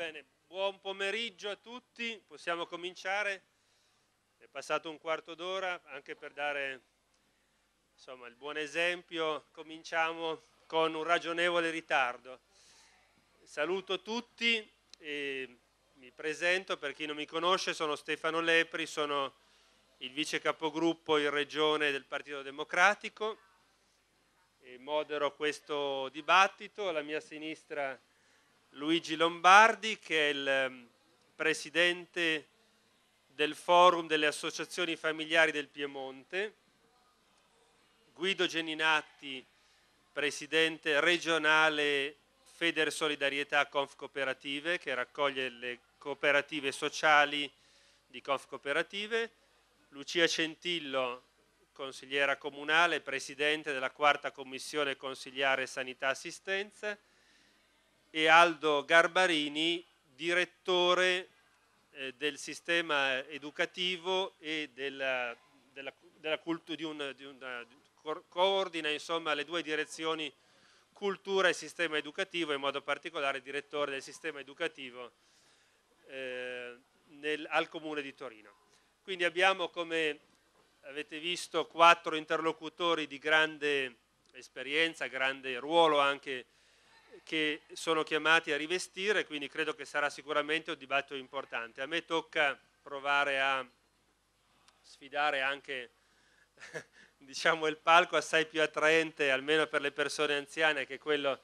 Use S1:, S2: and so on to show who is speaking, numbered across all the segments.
S1: Bene, buon pomeriggio a tutti, possiamo cominciare. È passato un quarto d'ora, anche per dare insomma, il buon esempio, cominciamo con un ragionevole ritardo. Saluto tutti e mi presento, per chi non mi conosce sono Stefano Lepri, sono il vice capogruppo in regione del Partito Democratico e modero questo dibattito. Alla mia sinistra Luigi Lombardi che è il ehm, presidente del forum delle associazioni familiari del Piemonte, Guido Geninatti, presidente regionale Feder Solidarietà Conf Cooperative che raccoglie le cooperative sociali di Conf Cooperative, Lucia Centillo, consigliera comunale, presidente della quarta commissione consigliare sanità assistenza, e Aldo Garbarini, direttore eh, del sistema educativo e della, della, della cultura di un, di una, coordina insomma, le due direzioni cultura e sistema educativo, in modo particolare direttore del sistema educativo eh, nel, al Comune di Torino. Quindi abbiamo, come avete visto, quattro interlocutori di grande esperienza, grande ruolo anche che sono chiamati a rivestire, quindi credo che sarà sicuramente un dibattito importante. A me tocca provare a sfidare anche diciamo, il palco assai più attraente, almeno per le persone anziane, che è quello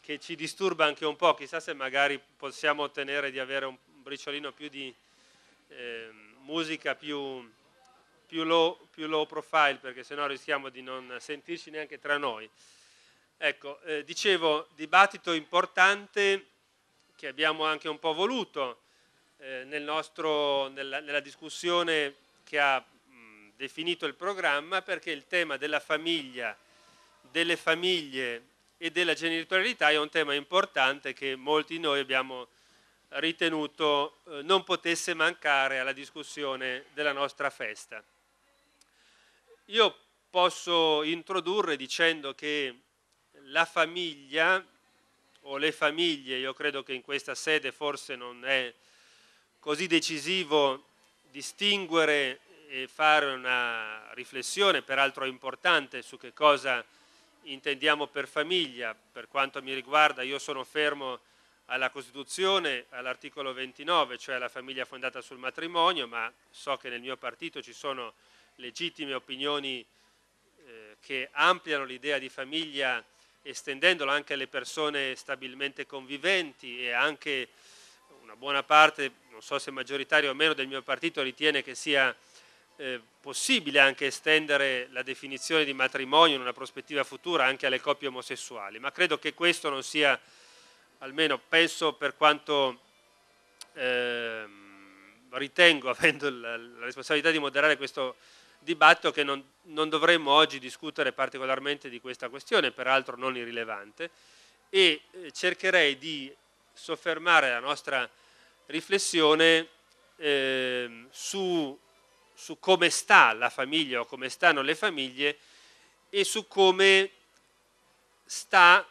S1: che ci disturba anche un po', chissà se magari possiamo ottenere di avere un briciolino più di eh, musica più, più, low, più low profile, perché sennò rischiamo di non sentirci neanche tra noi. Ecco, eh, dicevo, dibattito importante che abbiamo anche un po' voluto eh, nel nostro, nella, nella, discussione che ha mh, definito il programma perché il tema della famiglia, delle famiglie e della genitorialità è un tema importante che molti di noi abbiamo ritenuto eh, non potesse mancare alla discussione della nostra festa. Io posso introdurre dicendo che la famiglia o le famiglie, io credo che in questa sede forse non è così decisivo distinguere e fare una riflessione, peraltro importante, su che cosa intendiamo per famiglia. Per quanto mi riguarda io sono fermo alla Costituzione, all'articolo 29, cioè alla famiglia fondata sul matrimonio, ma so che nel mio partito ci sono legittime opinioni eh, che ampliano l'idea di famiglia estendendolo anche alle persone stabilmente conviventi e anche una buona parte, non so se maggioritario o meno, del mio partito ritiene che sia eh, possibile anche estendere la definizione di matrimonio in una prospettiva futura anche alle coppie omosessuali, ma credo che questo non sia, almeno penso per quanto eh, ritengo, avendo la, la responsabilità di moderare questo dibattito che non, non dovremmo oggi discutere particolarmente di questa questione, peraltro non irrilevante, e eh, cercherei di soffermare la nostra riflessione eh, su, su, come sta la famiglia o come stanno le famiglie e su come sta,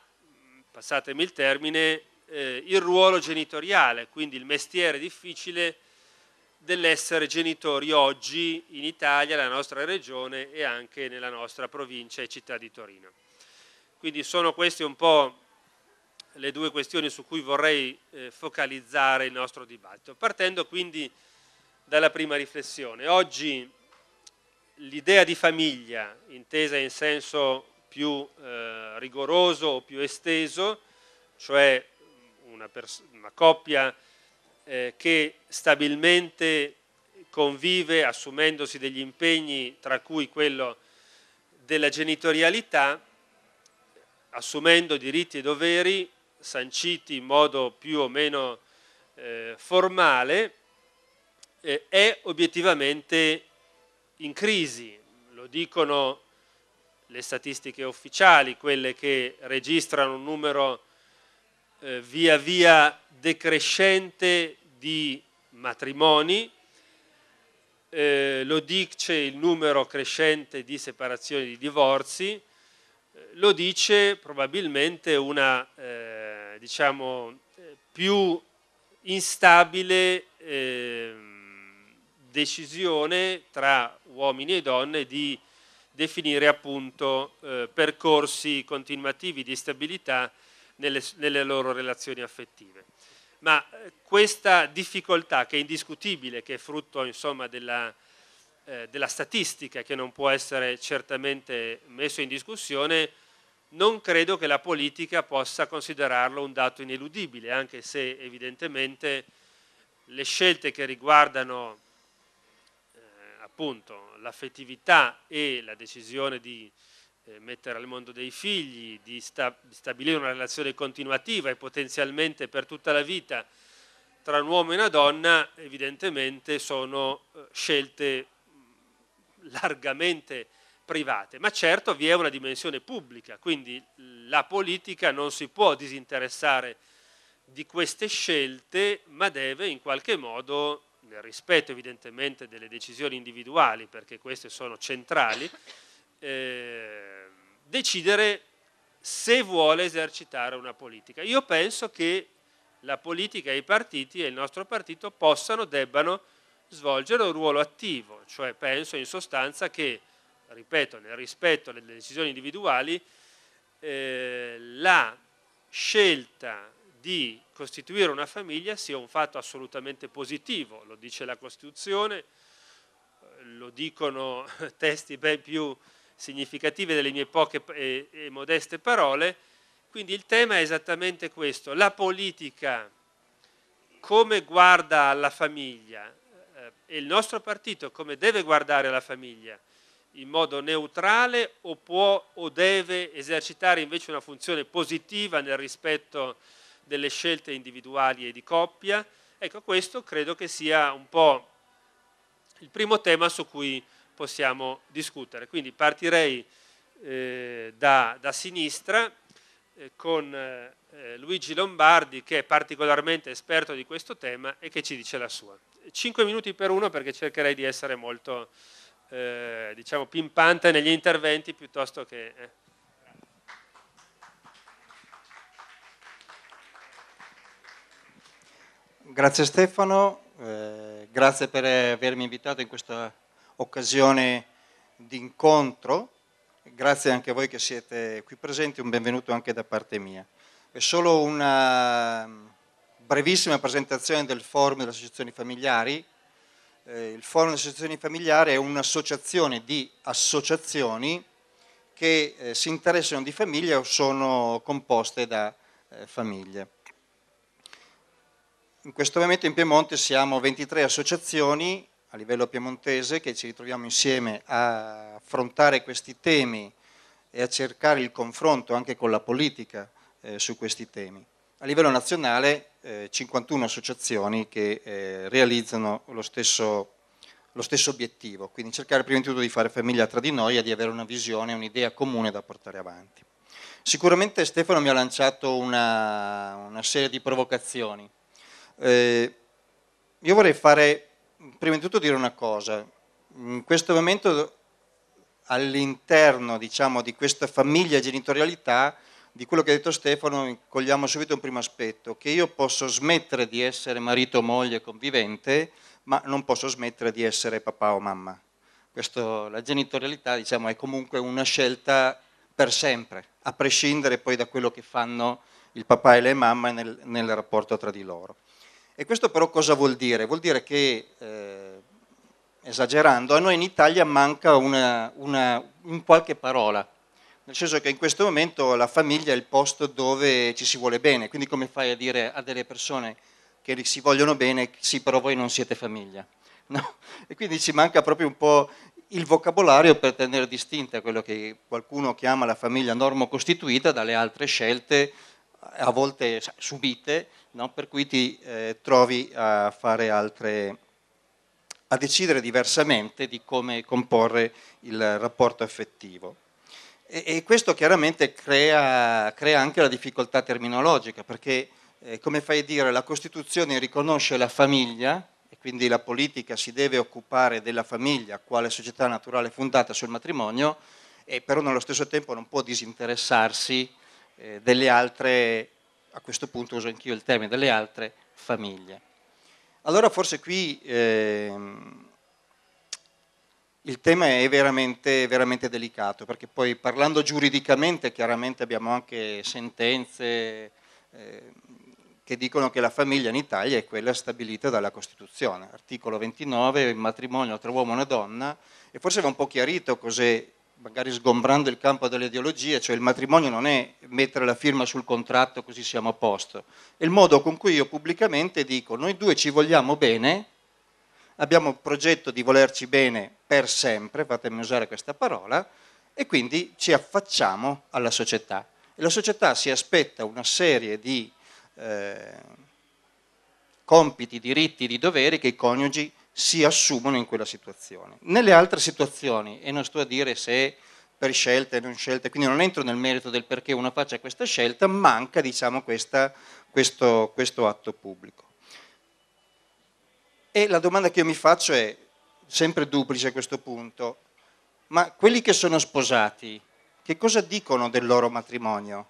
S1: passatemi il termine, eh, il ruolo genitoriale, quindi il mestiere difficile dell'essere genitori oggi in Italia, nella nostra regione e anche nella nostra provincia e città di Torino. Quindi sono queste un po' le due questioni su cui vorrei eh, focalizzare il nostro dibattito, partendo quindi dalla prima riflessione. Oggi l'idea di famiglia, intesa in senso più eh, rigoroso o più esteso, cioè una, una coppia eh, che stabilmente convive assumendosi degli impegni, tra cui quello della genitorialità, assumendo diritti e doveri sanciti in modo più o meno eh, formale, eh, è obiettivamente in crisi. Lo dicono le statistiche ufficiali, quelle che registrano un numero eh, via via decrescente di matrimoni, eh, lo dice il numero crescente di separazioni e di divorzi, eh, lo dice probabilmente una eh, diciamo, più instabile eh, decisione tra uomini e donne di definire appunto eh, percorsi continuativi di stabilità nelle, nelle loro relazioni affettive. Ma eh, questa difficoltà, che è indiscutibile, che è frutto insomma, della, eh, della statistica, che non può essere certamente messo in discussione, non credo che la politica possa considerarlo un dato ineludibile, anche se evidentemente le scelte che riguardano eh, appunto l'affettività e la decisione di eh, mettere al mondo dei figli, di, stabilire una relazione continuativa e potenzialmente per tutta la vita tra un uomo e una donna, evidentemente sono eh, scelte mm, largamente private, ma certo vi è una dimensione pubblica, quindi la politica non si può disinteressare di queste scelte, ma deve in qualche modo, nel rispetto evidentemente delle decisioni individuali, perché queste sono centrali, Ehm, decidere se vuole esercitare una politica. Io penso che la politica e i partiti e il nostro partito possano, debbano svolgere un ruolo attivo, cioè penso in sostanza che, ripeto, nel rispetto delle decisioni individuali, eh, la scelta di costituire una famiglia sia un fatto assolutamente positivo, lo dice la Costituzione, lo dicono testi ben più significative delle mie poche e, e modeste parole. Quindi il tema è esattamente questo, la politica come guarda alla famiglia eh, e il nostro partito come deve guardare alla famiglia in modo neutrale o può o deve esercitare invece una funzione positiva nel rispetto delle scelte individuali e di coppia. Ecco, questo credo che sia un po' il primo tema su cui possiamo discutere. Quindi partirei eh, da, da, sinistra eh, con eh, Luigi Lombardi che è particolarmente esperto di questo tema e che ci dice la sua. Cinque minuti per uno perché cercherei di essere molto eh, diciamo pimpante negli interventi piuttosto che... Eh.
S2: Grazie Stefano, eh, grazie per avermi invitato in questa occasione di incontro. Grazie anche a voi che siete qui presenti, un benvenuto anche da parte mia. È solo una brevissima presentazione del forum delle associazioni familiari. Eh, il forum delle associazioni familiari è un'associazione di associazioni che eh, si interessano di famiglia o sono composte da eh, famiglie. In questo momento in Piemonte siamo 23 associazioni a livello piemontese che ci ritroviamo insieme a affrontare questi temi e a cercare il confronto anche con la politica eh, su questi temi. A livello nazionale eh, 51 associazioni che eh, realizzano lo stesso, lo stesso obiettivo, quindi cercare prima di tutto di fare famiglia tra di noi e di avere una visione, un'idea comune da portare avanti. Sicuramente Stefano mi ha lanciato una, una serie di provocazioni. Eh, io vorrei fare prima di tutto dire una cosa, in questo momento all'interno diciamo, di questa famiglia genitorialità, di quello che ha detto Stefano, cogliamo subito un primo aspetto, che io posso smettere di essere marito o moglie convivente, ma non posso smettere di essere papà o mamma. Questo, la genitorialità diciamo, è comunque una scelta per sempre, a prescindere poi da quello che fanno il papà e la mamma nel, nel rapporto tra di loro. E questo però cosa vuol dire? Vuol dire che, eh, esagerando, a noi in Italia manca una, una, in qualche parola, nel senso che in questo momento la famiglia è il posto dove ci si vuole bene, quindi come fai a dire a delle persone che si vogliono bene, sì però voi non siete famiglia. No? E quindi ci manca proprio un po' il vocabolario per tenere distinta quello che qualcuno chiama la famiglia normo costituita dalle altre scelte a volte subite no? per cui ti eh, trovi a, altre, a decidere diversamente di come comporre il rapporto affettivo. E, e questo chiaramente crea, crea, anche la difficoltà terminologica, perché eh, come fai a dire la Costituzione riconosce la famiglia, e quindi la politica si deve occupare della famiglia quale società naturale fondata sul matrimonio, e però nello stesso tempo non può disinteressarsi eh, delle altre a questo punto uso anch'io il termine delle altre famiglie. Allora forse qui ehm, il tema è veramente, veramente, delicato, perché poi parlando giuridicamente chiaramente abbiamo anche sentenze eh, che dicono che la famiglia in Italia è quella stabilita dalla Costituzione. Articolo 29, il matrimonio tra uomo e una donna, e forse va un po' chiarito cos'è magari sgombrando il campo dalle ideologie, cioè il matrimonio non è mettere la firma sul contratto così siamo a posto, è il modo con cui io pubblicamente dico noi due ci vogliamo bene, abbiamo il progetto di volerci bene per sempre, fatemi usare questa parola, e quindi ci affacciamo alla società. E la società si aspetta una serie di eh, compiti, diritti, di doveri che i coniugi si assumono in quella situazione. Nelle altre situazioni, e non sto a dire se per scelte e non scelte, quindi non entro nel merito del perché uno faccia questa scelta, manca diciamo, questa, questo, questo atto pubblico. E la domanda che io mi faccio è, sempre duplice a questo punto, ma quelli che sono sposati, che cosa dicono del loro matrimonio?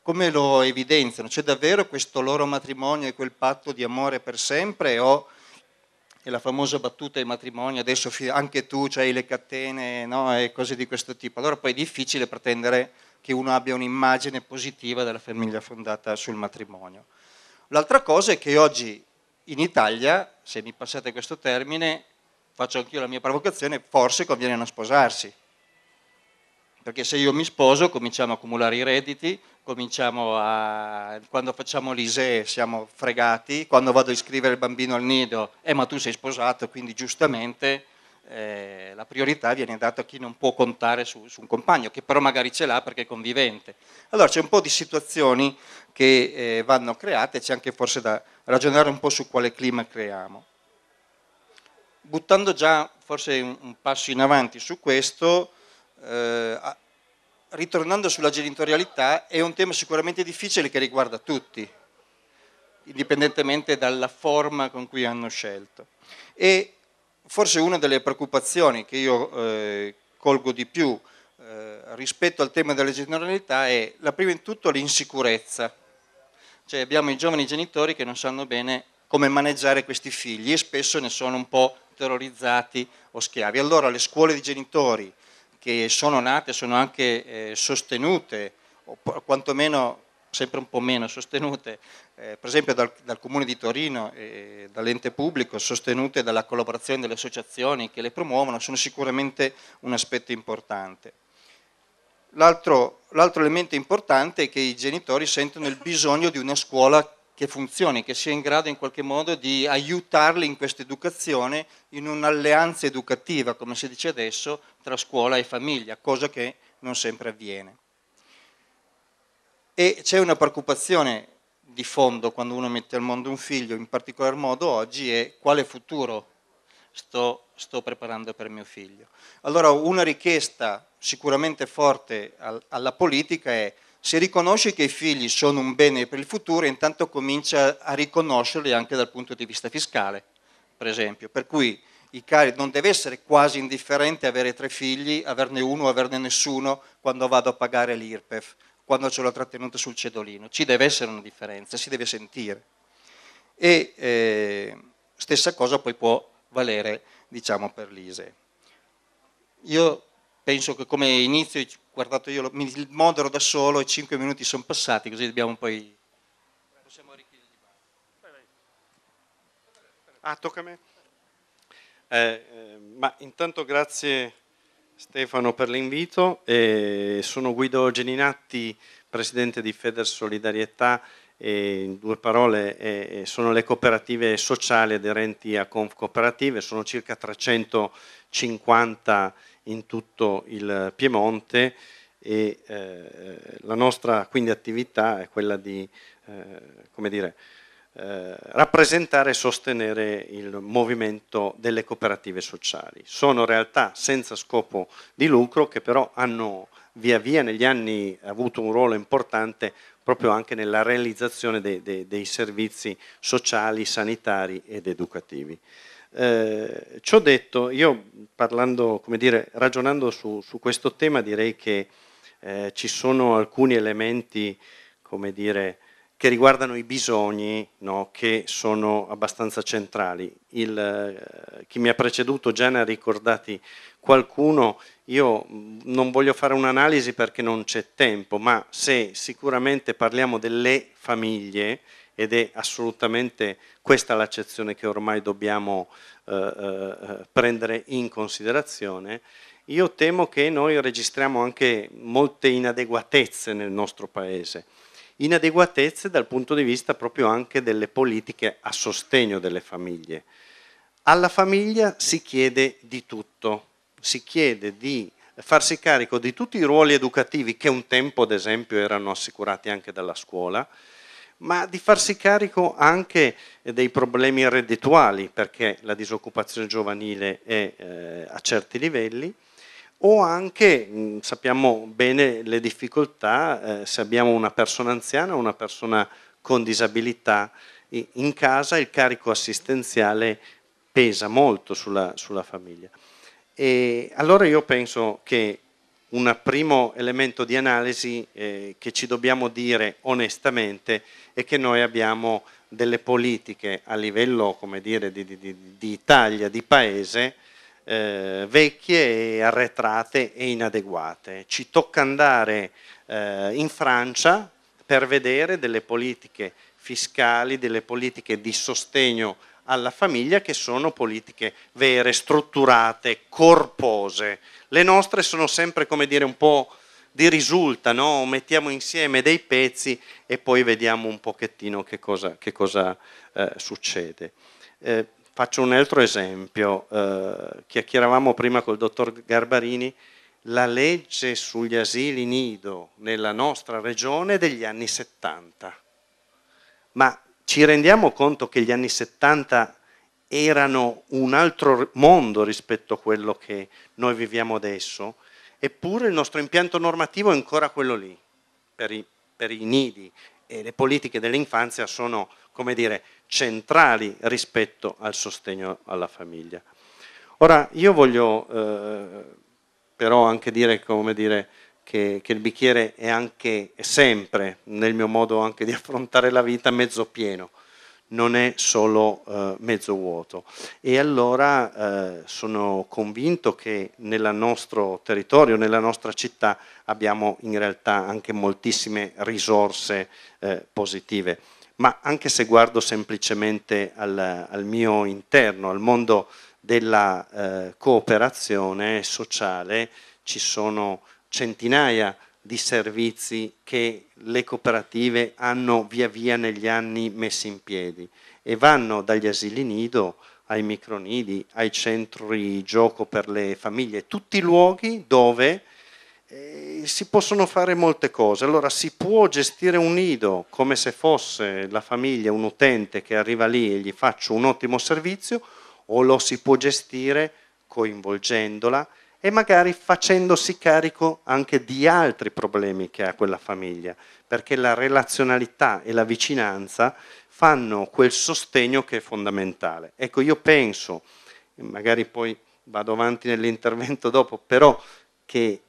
S2: Come lo evidenziano? C'è davvero questo loro matrimonio e quel patto di amore per sempre o e la famosa battuta ai matrimoni, adesso anche tu hai le catene no? e cose di questo tipo. Allora poi è difficile pretendere che uno abbia un'immagine positiva della famiglia fondata sul matrimonio. L'altra cosa è che oggi in Italia, se mi passate questo termine, faccio anch'io la mia provocazione, forse conviene non sposarsi. Perché se io mi sposo cominciamo a accumulare i redditi, cominciamo a... quando facciamo l'ISEE siamo fregati, quando vado a iscrivere il bambino al nido, eh ma tu sei sposato, quindi giustamente eh, la priorità viene data a chi non può contare su, su, un compagno, che però magari ce l'ha perché è convivente. Allora c'è un po' di situazioni che eh, vanno create, c'è anche forse da ragionare un po' su quale clima creiamo. Buttando già forse un, un passo in avanti su questo, eh, ritornando sulla genitorialità, è un tema sicuramente difficile che riguarda tutti, indipendentemente dalla forma con cui hanno scelto. E forse una delle preoccupazioni che io eh, colgo di più eh, rispetto al tema della genitorialità è la prima in tutto l'insicurezza. Cioè abbiamo i giovani genitori che non sanno bene come maneggiare questi figli e spesso ne sono un po' terrorizzati o schiavi. Allora le scuole di genitori, che sono nate, sono anche eh, sostenute, o quantomeno sempre un po' meno sostenute, eh, per esempio dal, dal, Comune di Torino e dall'ente pubblico, sostenute dalla collaborazione delle associazioni che le promuovono, sono sicuramente un aspetto importante. L'altro, l'altro elemento importante è che i genitori sentono il bisogno di una scuola che funzioni, che sia in grado in qualche modo di aiutarli in questa educazione, in un'alleanza educativa, come si dice adesso, tra scuola e famiglia, cosa che non sempre avviene. E c'è una preoccupazione di fondo quando uno mette al mondo un figlio, in particolar modo oggi, è quale futuro sto, sto preparando per mio figlio. Allora una richiesta sicuramente forte alla politica è se riconosci che i figli sono un bene per il futuro, intanto comincia a riconoscerli anche dal punto di vista fiscale, per esempio. Per cui cari, non deve essere quasi indifferente avere tre figli, averne uno, o averne nessuno, quando vado a pagare l'IRPEF, quando ce l'ho trattenuto sul cedolino. Ci deve essere una differenza, si deve sentire. E eh, stessa cosa poi può valere, diciamo, per l'ISE. Io penso che come inizio, guardato io, mi modero da solo e cinque minuti sono passati, così dobbiamo poi... Possiamo arricchire il dibattito.
S3: Ah, tocca a me. Eh, eh, ma intanto grazie Stefano per l'invito. Eh, sono Guido Geninatti, presidente di Feder Solidarietà e in due parole eh, eh sono le cooperative sociali aderenti a Conf Cooperative, sono circa 350 in tutto il Piemonte e eh, la nostra quindi attività è quella di eh, dire, eh, rappresentare e sostenere il movimento delle cooperative sociali. Sono realtà senza scopo di lucro che però hanno via via negli anni avuto un ruolo importante proprio anche nella realizzazione dei, dei, dei servizi sociali, sanitari ed educativi. Eh, ciò detto, io parlando, come dire, ragionando su, su questo tema direi che eh, ci sono alcuni elementi, come dire, che riguardano i bisogni no, che sono abbastanza centrali. Il, eh, chi mi ha preceduto già ne ha ricordati qualcuno, io non voglio fare un'analisi perché non c'è tempo, ma se sicuramente parliamo delle famiglie, ed è assolutamente questa l'accezione che ormai dobbiamo eh, eh, eh, prendere in considerazione, io temo che noi registriamo anche molte inadeguatezze nel nostro Paese, inadeguatezze dal punto di vista proprio anche delle politiche a sostegno delle famiglie. Alla famiglia si chiede di tutto, si chiede di farsi carico di tutti i ruoli educativi che un tempo ad esempio erano assicurati anche dalla scuola, ma di farsi carico anche dei problemi reddituali, perché la disoccupazione giovanile è eh, a certi livelli, o anche mh, mm, sappiamo bene le difficoltà eh, se abbiamo una persona anziana o una persona con disabilità in casa, il carico assistenziale pesa molto sulla, sulla famiglia. E allora io penso che un primo elemento di analisi eh, che ci dobbiamo dire onestamente è che noi abbiamo delle politiche a livello dire, di, di, di, Italia, di paese, eh, vecchie, arretrate e inadeguate. Ci tocca andare eh, in Francia per vedere delle politiche fiscali, delle politiche di sostegno alla famiglia che sono politiche vere, strutturate, corpose. Le nostre sono sempre, come dire, un po' di risulta, no? mettiamo insieme dei pezzi e poi vediamo un pochettino che cosa, che cosa eh, succede. Eh, faccio un altro esempio, eh, chiacchieravamo prima col dottor Garbarini, la legge sugli asili nido nella nostra regione degli anni 70, ma ci rendiamo conto che gli anni 70 erano un altro mondo rispetto a quello che noi viviamo adesso, eppure il nostro impianto normativo è ancora quello lì, per i, per i nidi e le politiche dell'infanzia sono, come dire, centrali rispetto al sostegno alla famiglia. Ora, io voglio eh, però anche dire, come dire, che, che il bicchiere è anche, è sempre, nel mio modo anche di affrontare la vita, mezzo pieno non è solo eh, mezzo vuoto. E allora eh, sono convinto che nel nostro territorio, nella nostra città, abbiamo in realtà anche moltissime risorse eh, positive. Ma anche se guardo semplicemente al, al mio interno, al mondo della eh, cooperazione sociale, ci sono centinaia di servizi che le cooperative hanno via via negli anni messi in piedi e vanno dagli asili nido ai micronidi, ai centri gioco per le famiglie, tutti luoghi dove eh, si possono fare molte cose. Allora si può gestire un nido come se fosse la famiglia, un utente che arriva lì e gli faccio un ottimo servizio, o lo si può gestire coinvolgendola e magari facendosi carico anche di altri problemi che ha quella famiglia, perché la relazionalità e la vicinanza fanno quel sostegno che è fondamentale. Ecco, io penso, magari poi vado avanti nell'intervento dopo, però che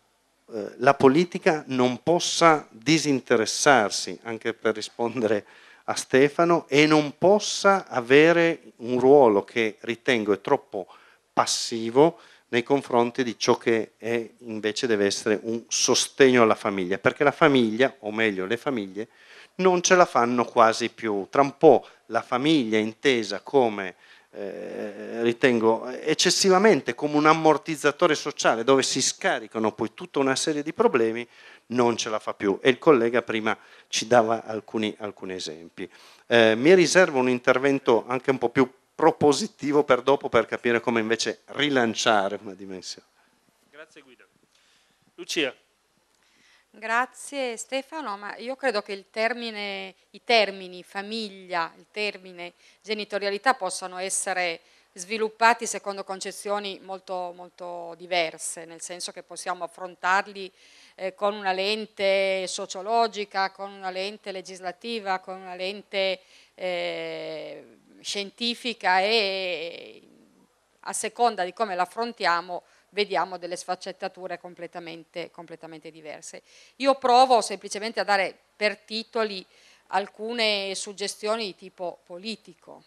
S3: eh, la politica non possa disinteressarsi, anche per rispondere a Stefano, e non possa avere un ruolo che ritengo è troppo passivo, nei confronti di ciò che è, invece deve essere un sostegno alla famiglia, perché la famiglia, o meglio le famiglie, non ce la fanno quasi più. Tra un po' la famiglia intesa come, eh, ritengo, eccessivamente come un ammortizzatore sociale dove si scaricano poi tutta una serie di problemi, non ce la fa più. E il collega prima ci dava alcuni, alcuni esempi. Eh, mi riservo un intervento anche un po' più propositivo per dopo per capire come invece rilanciare una dimensione.
S4: Grazie Guido. Lucia. Grazie Stefano, ma io credo che il termine, i termini famiglia, il termine genitorialità possano essere sviluppati secondo concezioni molto, molto diverse, nel senso che possiamo affrontarli eh, con una lente sociologica, con una lente legislativa, con una lente eh, scientifica e a seconda di come l'affrontiamo vediamo delle sfaccettature completamente, completamente, diverse. Io provo semplicemente a dare per titoli alcune suggestioni di tipo politico.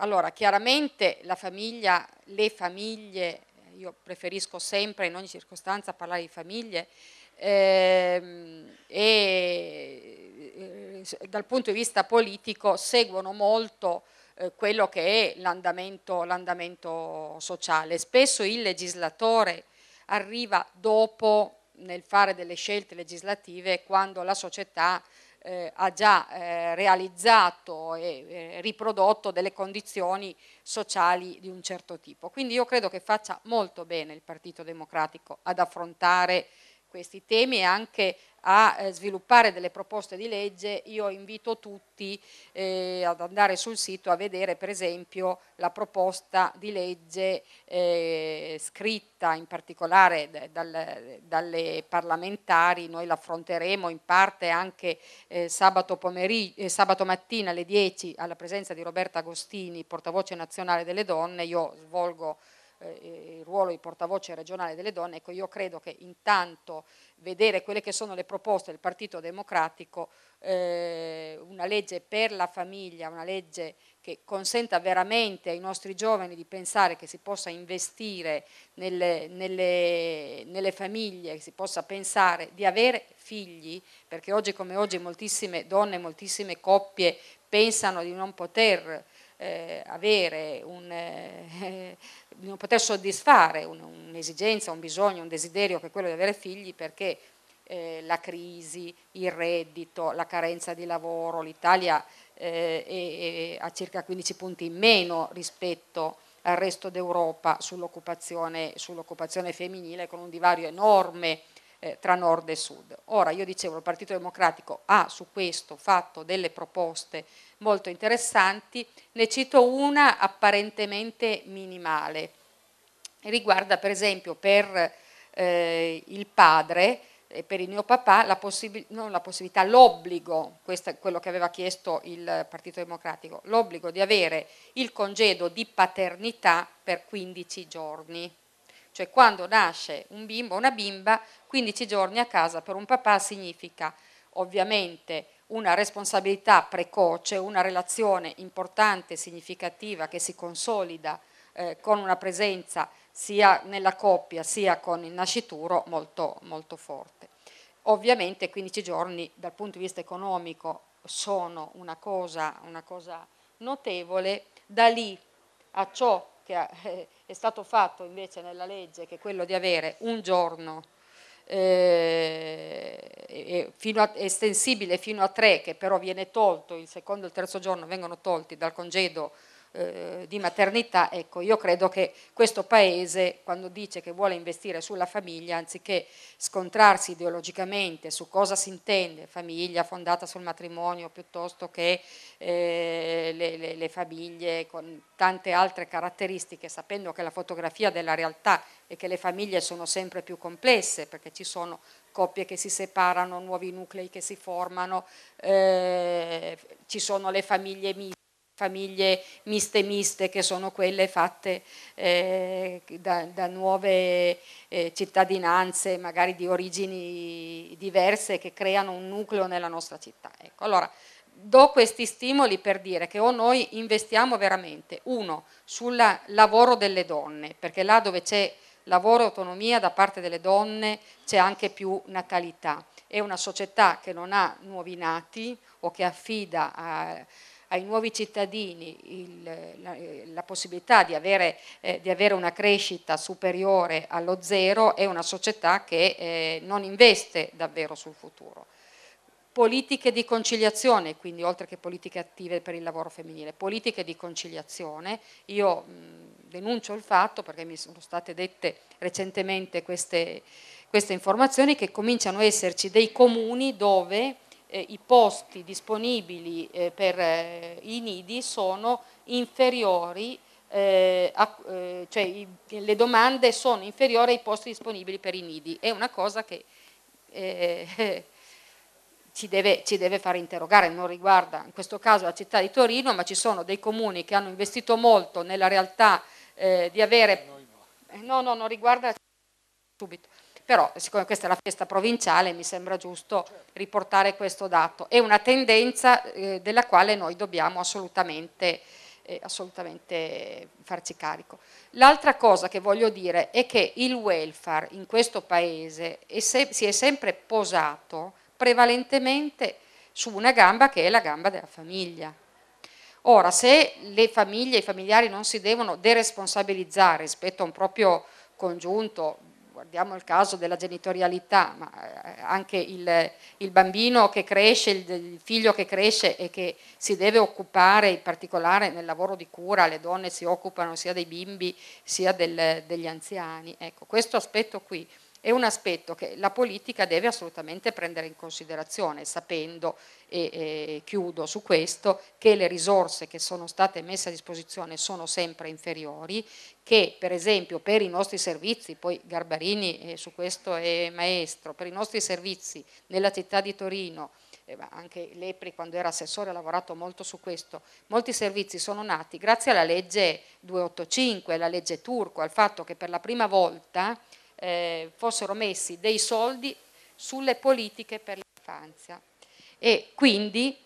S4: Allora, chiaramente la famiglia, le famiglie, io preferisco sempre in ogni circostanza parlare di famiglie, ehm, e eh, dal punto di vista politico seguono molto eh, quello che è l'andamento, l'andamento sociale. Spesso il legislatore arriva dopo nel fare delle scelte legislative quando la società eh, ha già eh, realizzato e eh, riprodotto delle condizioni sociali di un certo tipo. Quindi io credo che faccia molto bene il Partito Democratico ad affrontare questi temi e anche a eh, sviluppare delle proposte di legge, io invito tutti eh, ad andare sul sito a vedere per esempio la proposta di legge eh, scritta in particolare dal, dalle parlamentari, noi l'affronteremo in parte anche eh, sabato, eh, sabato, mattina alle 10 alla presenza di Roberta Agostini, portavoce nazionale delle donne, io svolgo eh, eh, il ruolo di portavoce regionale delle donne, ecco io credo che intanto vedere quelle che sono le proposte del Partito Democratico, eh, una legge per la famiglia, una legge che consenta veramente ai nostri giovani di pensare che si possa investire nelle, nelle, nelle famiglie, che si possa pensare di avere figli, perché oggi come oggi moltissime donne, moltissime coppie pensano di non poter eh, avere un, eh, non poter soddisfare un, un'esigenza, un bisogno, un desiderio che è quello di avere figli perché eh, la crisi, il reddito, la carenza di lavoro, l'Italia eh, è, a circa 15 punti in meno rispetto al resto d'Europa sull'occupazione, sull'occupazione femminile con un divario enorme eh, tra nord e sud. Ora io dicevo, il Partito Democratico ha su questo fatto delle proposte molto interessanti, ne cito una apparentemente minimale. Riguarda per esempio per eh, il padre, e eh, per il mio papà la, possib- la possibilità, l'obbligo, questo è quello che aveva chiesto il Partito Democratico, l'obbligo di avere il congedo di paternità per 15 giorni. Cioè quando nasce un bimbo o una bimba, 15 giorni a casa per un papà significa ovviamente una responsabilità precoce, una relazione importante, significativa, che si consolida eh, con una presenza sia nella coppia sia con il nascituro molto, molto forte. Ovviamente 15 giorni dal punto di vista economico sono una cosa, una cosa notevole, da lì a ciò che eh, è stato fatto invece nella legge, che è quello di avere un giorno eh, fino a, estensibile fino a tre, che però viene tolto, il secondo e il terzo giorno vengono tolti dal congedo eh, di maternità, ecco, io credo che questo Paese, quando dice che vuole investire sulla famiglia, anziché scontrarsi ideologicamente su cosa si intende famiglia fondata sul matrimonio piuttosto che eh, le, le, le famiglie con tante altre caratteristiche, sapendo che la fotografia della realtà è che le famiglie sono sempre più complesse, perché ci sono coppie che si separano, nuovi nuclei che si formano, eh, ci sono le famiglie miste famiglie miste miste che sono quelle fatte eh, da, da, nuove eh, cittadinanze magari di origini diverse che creano un nucleo nella nostra città. Ecco, allora do questi stimoli per dire che o noi investiamo veramente, uno, sul lavoro delle donne, perché là dove c'è lavoro e autonomia da parte delle donne c'è anche più natalità. È una società che non ha nuovi nati o che affida a ai nuovi cittadini il, la, eh, la, possibilità di avere, eh, di avere, una crescita superiore allo zero è una società che eh, non investe davvero sul futuro. Politiche di conciliazione, quindi oltre che politiche attive per il lavoro femminile, politiche di conciliazione, io mh, denuncio il fatto perché mi sono state dette recentemente queste, queste informazioni che cominciano a esserci dei comuni dove eh, i posti disponibili eh, per eh, i nidi sono inferiori, eh, a, eh, cioè i, le domande sono inferiori ai posti disponibili per i nidi. È una cosa che eh, ci deve, ci deve far interrogare, non riguarda in questo caso la città di Torino, ma ci sono dei comuni che hanno investito molto nella realtà di avere... No, no, non riguarda subito però siccome questa è la festa provinciale mi sembra giusto riportare questo dato. È una tendenza eh, della quale noi dobbiamo assolutamente, eh, assolutamente farci carico. L'altra cosa che voglio dire è che il welfare in questo Paese è si è sempre posato prevalentemente su una gamba che è la gamba della famiglia. Ora, se le famiglie e i familiari non si devono deresponsabilizzare rispetto a un proprio congiunto, guardiamo il caso della genitorialità, ma eh, anche il, il bambino che cresce, il, il, figlio che cresce e che si deve occupare in particolare nel lavoro di cura, le donne si occupano sia dei bimbi sia del, degli anziani. Ecco, questo aspetto qui è un aspetto che la politica deve assolutamente prendere in considerazione, sapendo, e, e, chiudo su questo, che le risorse che sono state messe a disposizione sono sempre inferiori, che per esempio per i nostri servizi, poi Garbarini eh, su questo è maestro, per i nostri servizi nella città di Torino, eh, anche Lepri quando era assessore ha lavorato molto su questo, molti servizi sono nati grazie alla legge 285, la legge turco, al fatto che per la prima volta eh, fossero messi dei soldi sulle politiche per l'infanzia. E quindi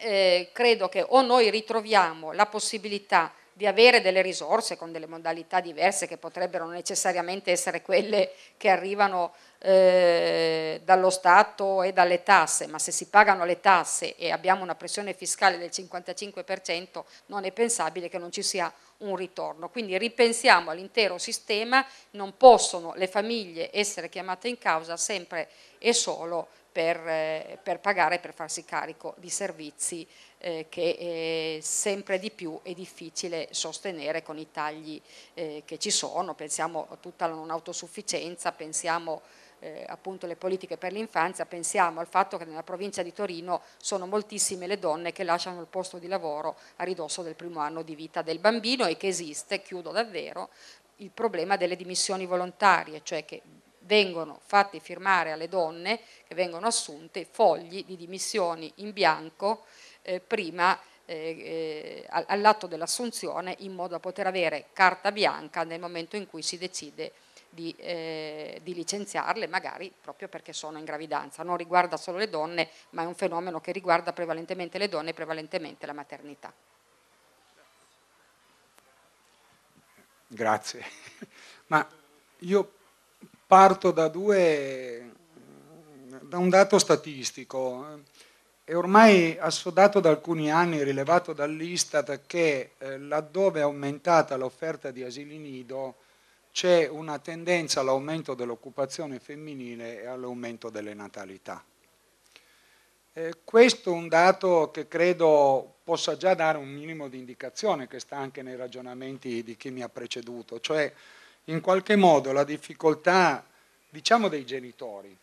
S4: eh, credo che o noi ritroviamo la possibilità di avere delle risorse con delle modalità diverse che potrebbero necessariamente essere quelle che arrivano eh, dallo Stato e dalle tasse, ma se si pagano le tasse e abbiamo una pressione fiscale del 55% non è pensabile che non ci sia un ritorno. Quindi ripensiamo all'intero sistema, non possono le famiglie essere chiamate in causa sempre e solo per, eh, per pagare, per farsi carico di servizi eh, che eh, sempre di più è difficile sostenere con i tagli eh, che ci sono, pensiamo a tutta la non autosufficienza, pensiamo eh, appunto alle politiche per l'infanzia, pensiamo al fatto che nella provincia di Torino sono moltissime le donne che lasciano il posto di lavoro a ridosso del primo anno di vita del bambino e che esiste, chiudo davvero, il problema delle dimissioni volontarie, cioè che vengono fatti firmare alle donne che vengono assunte fogli di dimissioni in bianco eh, prima eh, eh all'atto dell'assunzione in modo da poter avere carta bianca nel momento in cui si decide di, eh, di, licenziarle, magari proprio perché sono in gravidanza. Non riguarda solo le donne, ma è un fenomeno che riguarda prevalentemente le donne e prevalentemente la maternità.
S5: Grazie. Ma io parto da due, da un dato statistico è ormai assodato da alcuni anni, rilevato dall'Istat, che eh, laddove è aumentata l'offerta di asili nido c'è una tendenza all'aumento dell'occupazione femminile e all'aumento delle natalità. Eh, questo è un dato che credo possa già dare un minimo di indicazione che sta anche nei ragionamenti di chi mi ha preceduto, cioè in qualche modo la difficoltà diciamo dei genitori.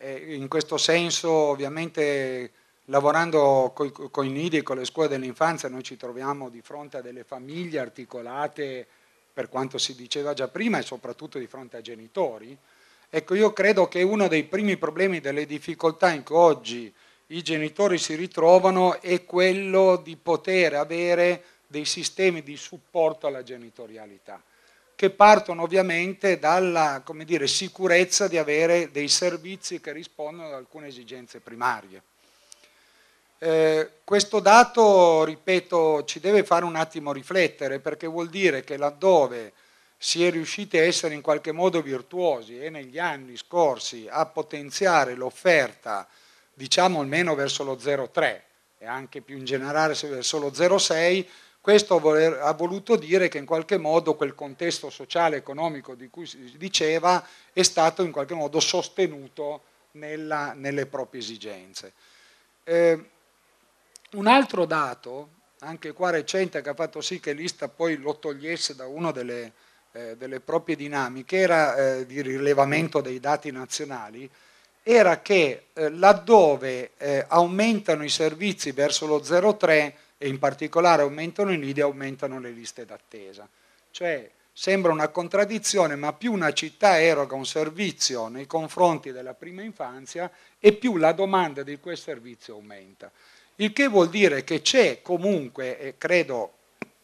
S5: Eh, in questo senso ovviamente Lavorando con, i nidi e con le scuole dell'infanzia noi ci troviamo di fronte a delle famiglie articolate per quanto si diceva già prima e soprattutto di fronte a genitori. Ecco, io credo che uno dei primi problemi delle difficoltà in cui oggi i genitori si ritrovano è quello di poter avere dei sistemi di supporto alla genitorialità, che partono ovviamente dalla dire, sicurezza di avere dei servizi che rispondono ad alcune esigenze primarie. Eh, questo dato, ripeto, ci deve fare un attimo riflettere perché vuol dire che laddove si è riusciti a essere in qualche modo virtuosi e negli anni scorsi a potenziare l'offerta, diciamo almeno verso lo 0,3 e anche più in generale verso lo 0,6, questo ha voluto dire che in qualche modo quel contesto sociale e economico di cui si diceva è stato in qualche modo sostenuto nella, nelle proprie esigenze. Eh, un altro dato, anche qua recente, che ha fatto sì che l'Ista poi lo togliesse da una delle, eh, delle proprie dinamiche, era eh, di rilevamento dei dati nazionali, era che eh, laddove eh, aumentano i servizi verso lo 0,3 e in particolare aumentano i nidi, aumentano le liste d'attesa. Cioè sembra una contraddizione, ma più una città eroga un servizio nei confronti della prima infanzia e più la domanda di quel servizio aumenta il che vuol dire che c'è comunque, e credo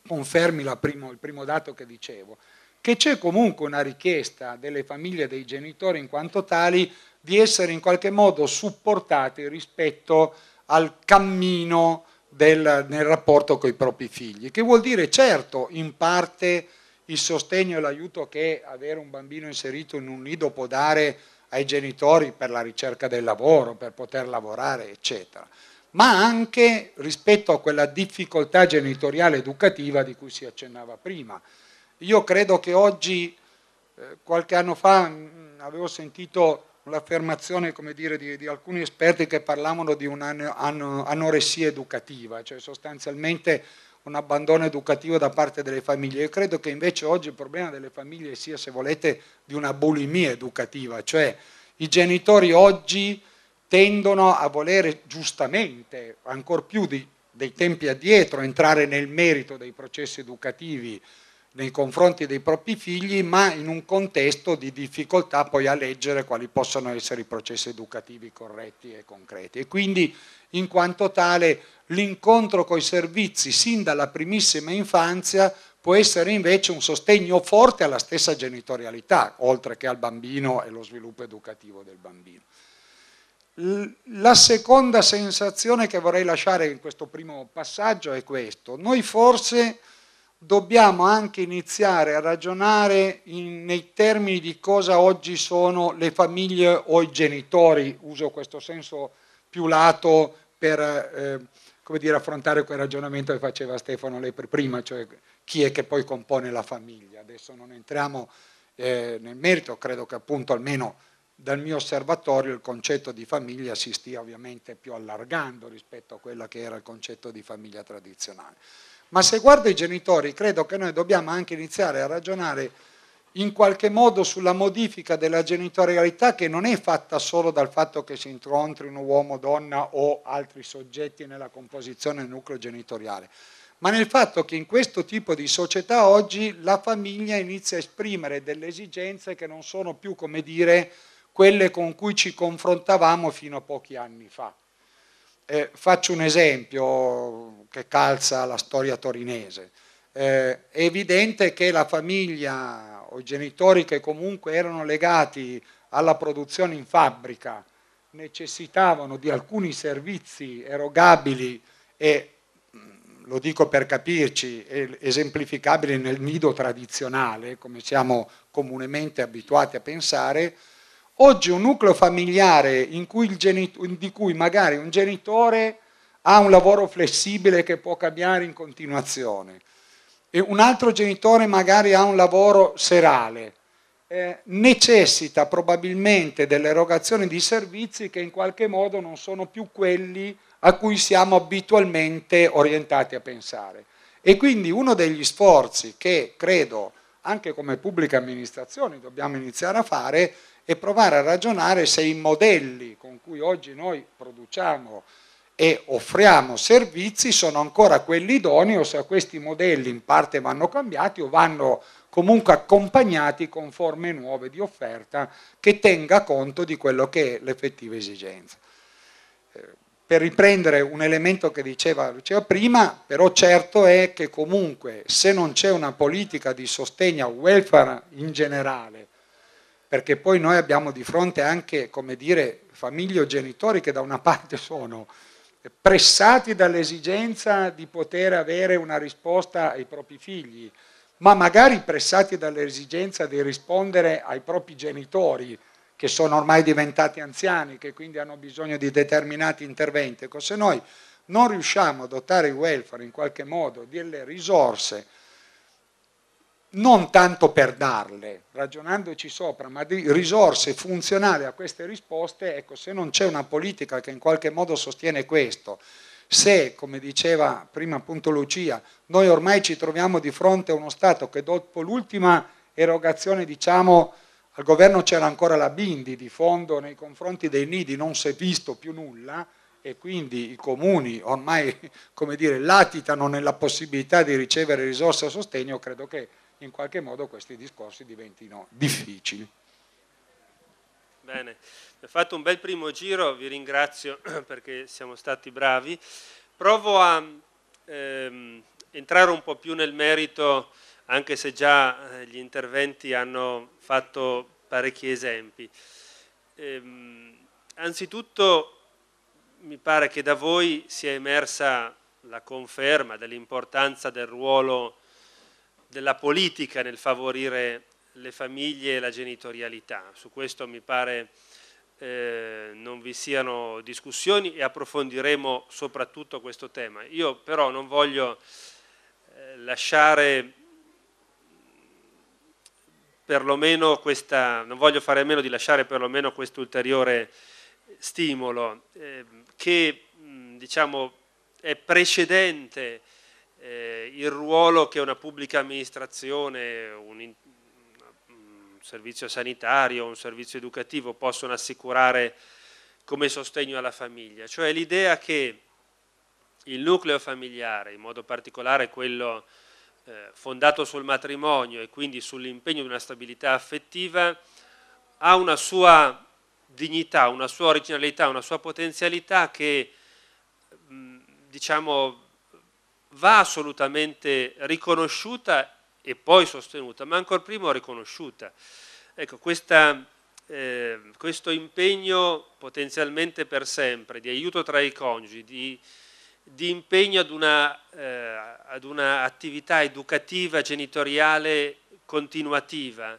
S5: confermi primo, il primo dato che dicevo, che c'è comunque una richiesta delle famiglie, e dei genitori in quanto tali, di essere in qualche modo supportati rispetto al cammino del, nel rapporto con i propri figli, che vuol dire certo in parte il sostegno e l'aiuto che avere un bambino inserito in un nido può dare ai genitori per la ricerca del lavoro, per poter lavorare, eccetera ma anche rispetto a quella difficoltà genitoriale educativa di cui si accennava prima. Io credo che oggi, eh, qualche anno fa, mm, avevo sentito l'affermazione dire, di, di, alcuni esperti che parlavano di un'anoressia educativa, cioè sostanzialmente un abbandono educativo da parte delle famiglie. Io credo che invece oggi il problema delle famiglie sia, se volete, di una bulimia educativa, cioè i genitori oggi tendono a volere giustamente, ancor più di, dei tempi addietro, entrare nel merito dei processi educativi nei confronti dei propri figli, ma in un contesto di difficoltà poi a leggere quali possono essere i processi educativi corretti e concreti. E quindi, in quanto tale, l'incontro coi servizi sin dalla primissima infanzia può essere invece un sostegno forte alla stessa genitorialità, oltre che al bambino e allo sviluppo educativo del bambino. La seconda sensazione che vorrei lasciare in questo primo passaggio è questo. Noi forse dobbiamo anche iniziare a ragionare in, nei termini di cosa oggi sono le famiglie o i genitori, uso questo senso più lato per eh, dire, affrontare quel ragionamento che faceva Stefano lei per prima, cioè chi è che poi compone la famiglia. Adesso non entriamo eh, nel merito, credo che appunto almeno dal mio osservatorio il concetto di famiglia si stia ovviamente più allargando rispetto a quello che era il concetto di famiglia tradizionale. Ma se guardo i genitori, credo che noi dobbiamo anche iniziare a ragionare in qualche modo sulla modifica della genitorialità che non è fatta solo dal fatto che si incontri un uomo, donna o altri soggetti nella composizione nucleo genitoriale, ma nel fatto che in questo tipo di società oggi la famiglia inizia a esprimere delle esigenze che non sono più, come dire, quelle con cui ci confrontavamo fino a pochi anni fa. Eh, faccio un esempio che calza la storia torinese. Eh, è evidente che la famiglia o i genitori che comunque erano legati alla produzione in fabbrica necessitavano di alcuni servizi erogabili e mm, lo dico per capirci, esemplificabili nel nido tradizionale, come siamo comunemente abituati a pensare, Oggi un nucleo familiare cui genito- di cui magari un genitore ha un lavoro flessibile che può cambiare in continuazione e un altro genitore magari ha un lavoro serale, eh, necessita probabilmente dell'erogazione di servizi che in qualche modo non sono più quelli a cui siamo abitualmente orientati a pensare. E quindi uno degli sforzi che credo anche come pubblica amministrazione dobbiamo iniziare a fare e provare a ragionare se i modelli con cui oggi noi produciamo e offriamo servizi sono ancora quelli idonei o se questi modelli in parte vanno cambiati o vanno comunque accompagnati con forme nuove di offerta che tenga conto di quello che è l'effettiva esigenza. Eh, per riprendere un elemento che diceva Lucia prima, però certo è che comunque se non c'è una politica di sostegno al welfare in generale perché poi noi abbiamo di fronte anche, come dire, famiglie o genitori che da una parte sono pressati dall'esigenza di poter avere una risposta ai propri figli, ma magari pressati dall'esigenza di rispondere ai propri genitori che sono ormai diventati anziani, che quindi hanno bisogno di determinati interventi. Ecco, se noi non riusciamo a dotare il welfare in qualche modo delle risorse, non tanto per darle, ragionandoci sopra, ma di risorse funzionali a queste risposte, ecco, se non c'è una politica che in qualche modo sostiene questo, se, come diceva prima appunto Lucia, noi ormai ci troviamo di fronte a uno Stato che dopo l'ultima erogazione, diciamo, al governo c'era ancora la Bindi di fondo nei confronti dei nidi, non si è visto più nulla, e quindi i comuni ormai come dire, latitano nella possibilità di ricevere risorse a sostegno, credo che in qualche modo questi discorsi diventino difficili.
S1: Bene, ho fatto un bel primo giro, vi ringrazio perché siamo stati bravi. Provo a ehm, entrare un po' più nel merito, anche se già eh, gli interventi hanno fatto parecchi esempi. Ehm, anzitutto mi pare che da voi sia emersa la conferma dell'importanza del ruolo della politica nel favorire le famiglie e la genitorialità. Su questo mi pare eh, non vi siano discussioni e approfondiremo soprattutto questo tema. Io però non voglio eh, lasciare mm, perlomeno questa, non voglio fare a meno di lasciare perlomeno questo ulteriore stimolo eh, che mm, diciamo è precedente eh, il ruolo che una pubblica amministrazione, un, un, servizio sanitario, un servizio educativo possono assicurare come sostegno alla famiglia, cioè l'idea che il nucleo familiare, in modo particolare quello eh, fondato sul matrimonio e quindi sull'impegno di una stabilità affettiva, ha una sua dignità, una sua originalità, una sua potenzialità che mh, mm, diciamo va assolutamente riconosciuta e poi sostenuta, ma ancor prima riconosciuta. Ecco, questa, eh, questo impegno potenzialmente per sempre di aiuto tra i coniugi, di, di impegno ad una, eh, ad una, attività educativa, genitoriale continuativa,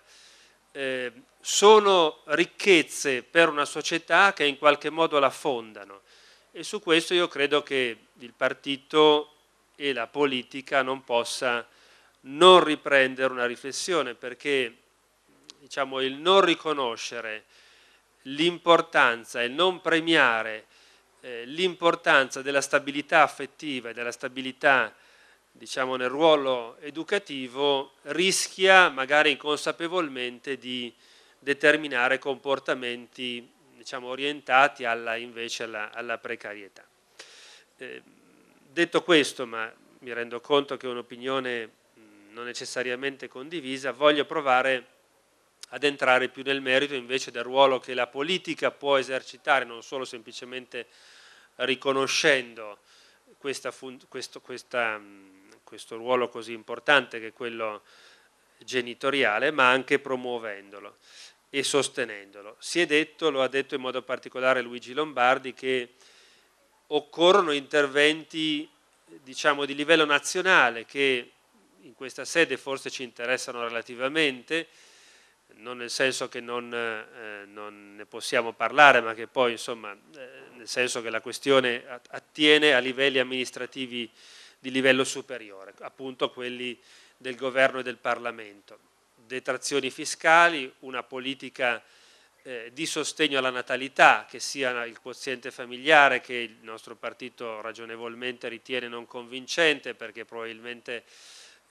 S1: eh, sono ricchezze per una società che in qualche modo la fondano. E su questo io credo che il partito e la politica non possa non riprendere una riflessione perché diciamo, il non riconoscere l'importanza e non premiare eh, l'importanza della stabilità affettiva e della stabilità diciamo, nel ruolo educativo rischia magari inconsapevolmente di determinare comportamenti diciamo, orientati alla, invece alla, alla precarietà. Eh, detto questo, ma mi rendo conto che è un'opinione non necessariamente condivisa, voglio provare ad entrare più nel merito invece del ruolo che la politica può esercitare, non solo semplicemente riconoscendo questa, questo, questa, questo ruolo così importante che è quello genitoriale, ma anche promuovendolo e sostenendolo. Si è detto, lo ha detto in modo particolare Luigi Lombardi, che occorrono interventi diciamo, di livello nazionale che in questa sede forse ci interessano relativamente, non nel senso che non, eh, non ne possiamo parlare, ma che poi insomma, eh, nel senso che la questione attiene a livelli amministrativi di livello superiore, appunto quelli del governo e del Parlamento. Detrazioni fiscali, una politica eh, di sostegno alla natalità, che sia il quoziente familiare che il nostro partito ragionevolmente ritiene non convincente perché probabilmente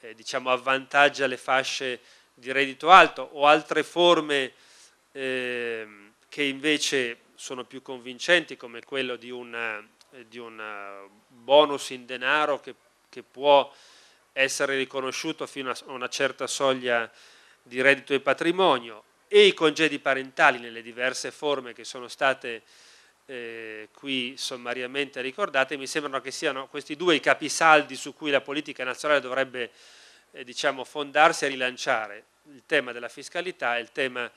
S1: eh, diciamo, avvantaggia le fasce di reddito alto o altre forme eh, che invece sono più convincenti come quello di, una, eh, di un eh, bonus in denaro che, che, può essere riconosciuto fino a una certa soglia di reddito e patrimonio e i congedi parentali nelle diverse forme che sono state eh, qui sommariamente ricordate, mi sembrano che siano questi due i capisaldi su cui la politica nazionale dovrebbe eh, diciamo, fondarsi e rilanciare, il tema della fiscalità e il tema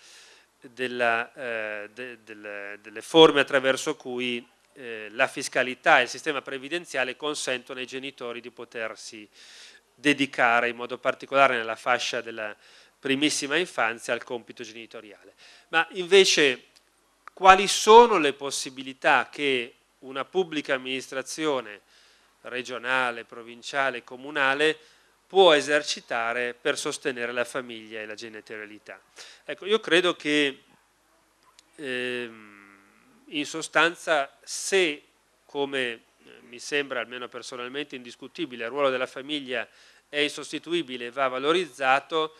S1: della, eh, de, delle, delle, forme attraverso cui eh, la fiscalità e il sistema previdenziale consentono ai genitori di potersi dedicare in modo particolare nella fascia della primissima infanzia al compito genitoriale. Ma invece quali sono le possibilità che una pubblica amministrazione regionale, provinciale, comunale può esercitare per sostenere la famiglia e la genitorialità. Ecco, io credo che ehm, in sostanza se, come eh, mi sembra almeno personalmente indiscutibile, il ruolo della famiglia è insostituibile e va valorizzato,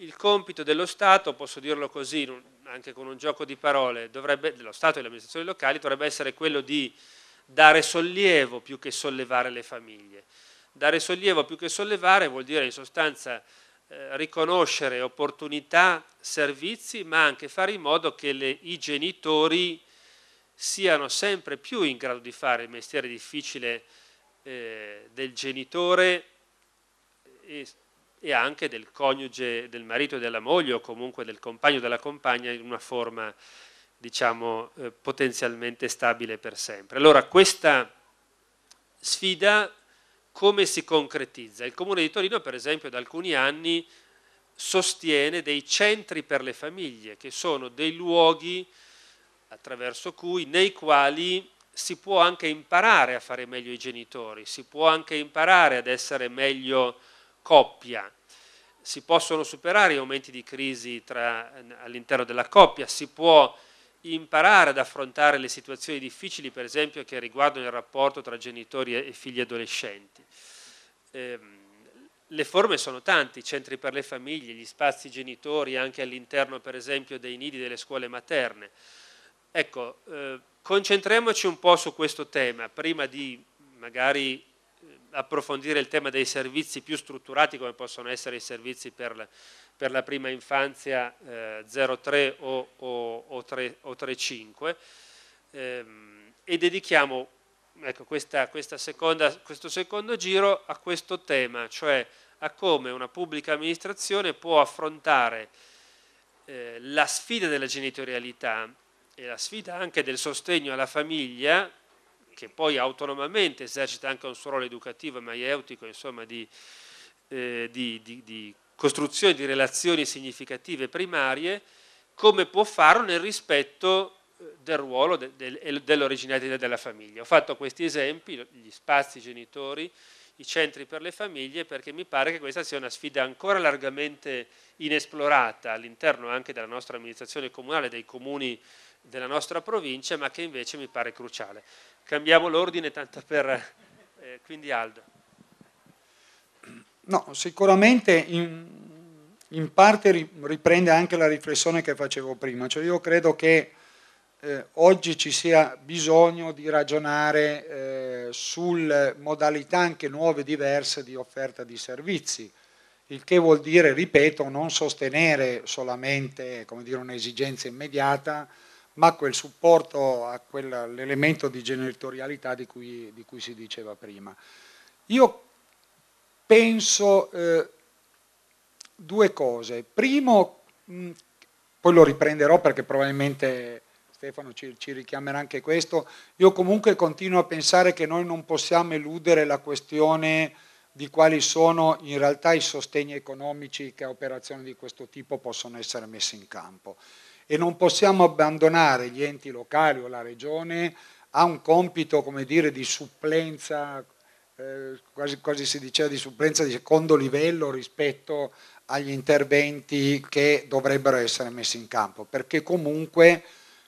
S1: il compito dello Stato, posso dirlo così, anche con un gioco di parole, dovrebbe, dello Stato e delle amministrazioni locali, dovrebbe essere quello di dare sollievo più che sollevare le famiglie. Dare sollievo più che sollevare vuol dire in sostanza eh, riconoscere opportunità, servizi, ma anche fare in modo che le, i genitori siano sempre più in grado di fare il mestiere difficile eh, del genitore. E, e anche del coniuge, del marito e della moglie o comunque del compagno o della compagna in una forma diciamo eh, potenzialmente stabile per sempre. Allora questa sfida come si concretizza? Il Comune di Torino per esempio da alcuni anni sostiene dei centri per le famiglie che sono dei luoghi attraverso cui, nei quali si può anche imparare a fare meglio i genitori, si può anche imparare ad essere meglio coppia. Si possono superare i momenti di crisi all'interno della coppia, si può imparare ad affrontare le situazioni difficili, per esempio, che riguardano il rapporto tra genitori e figli adolescenti. Ehm, le forme sono tante, i centri per le famiglie, gli spazi genitori anche all'interno per esempio dei nidi delle scuole materne. Ecco, eh, concentriamoci un po' su questo tema prima di magari approfondire il tema dei servizi più strutturati come possono essere i servizi per la, per la prima infanzia eh, 03 o, o, o, 3, o 35 ehm, e dedichiamo ecco, questa, questa seconda, questo secondo giro a questo tema, cioè a come una pubblica amministrazione può affrontare eh, la sfida della genitorialità e la sfida anche del sostegno alla famiglia che poi autonomamente esercita anche un suo ruolo educativo e maieutico, insomma, di, eh, di, di, di costruzione di relazioni significative primarie, come può farlo nel rispetto eh, del ruolo e del, dell'originalità della famiglia. Ho fatto questi esempi, gli spazi genitori, i centri per le famiglie, perché mi pare che questa sia una sfida ancora largamente inesplorata all'interno anche della nostra amministrazione comunale, dei comuni della nostra provincia, ma che invece mi pare cruciale cambiamo l'ordine tanto per... Eh, quindi Aldo.
S5: No, sicuramente in, in, parte riprende anche la riflessione che facevo prima, cioè io credo che eh, oggi ci sia bisogno di ragionare eh, sulle modalità anche nuove, e diverse di offerta di servizi, il che vuol dire, ripeto, non sostenere solamente dire, un'esigenza immediata, ma quel supporto a quell'elemento di genitorialità di cui, di cui, si diceva prima. Io penso eh, due cose. Primo, mh, poi lo riprenderò perché probabilmente Stefano ci, ci, richiamerà anche questo, io comunque continuo a pensare che noi non possiamo eludere la questione di quali sono in realtà i sostegni economici che a operazioni di questo tipo possono essere messi in campo e non possiamo abbandonare gli enti locali o la regione a un compito come dire, di supplenza, eh, quasi, quasi, si diceva di supplenza di secondo livello rispetto agli interventi che dovrebbero essere messi in campo, perché comunque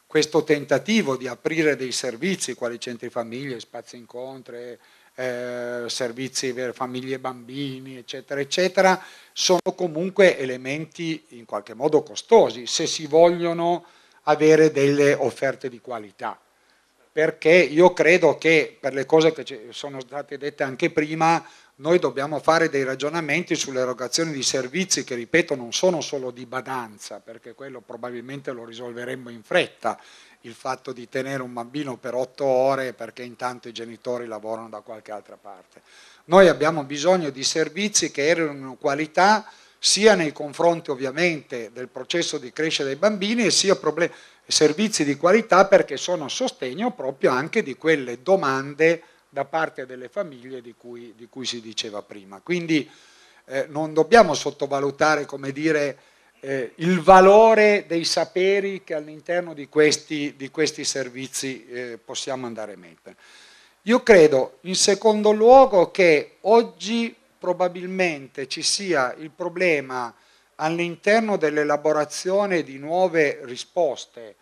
S5: questo tentativo di aprire dei servizi quali centri famiglie, spazi incontri, eh, servizi per famiglie e bambini, eccetera, eccetera, sono comunque elementi in qualche modo costosi se si vogliono avere delle offerte di qualità. Perché io credo che per le cose che sono state dette anche prima, noi dobbiamo fare dei ragionamenti sull'erogazione di servizi che, ripeto, non sono solo di badanza, perché quello probabilmente lo risolveremmo in fretta il fatto di tenere un bambino per otto ore perché intanto i genitori lavorano da qualche altra parte. Noi abbiamo bisogno di servizi che erano qualità sia nei confronti ovviamente del processo di crescita dei bambini e sia servizi di qualità perché sono a sostegno proprio anche di quelle domande da parte delle famiglie di cui, di cui si diceva prima. Quindi eh, non dobbiamo sottovalutare, come dire, eh, il valore dei saperi che all'interno di questi, di questi servizi eh, possiamo andare a mettere. Io credo, in secondo luogo, che oggi probabilmente ci sia il problema all'interno dell'elaborazione di nuove risposte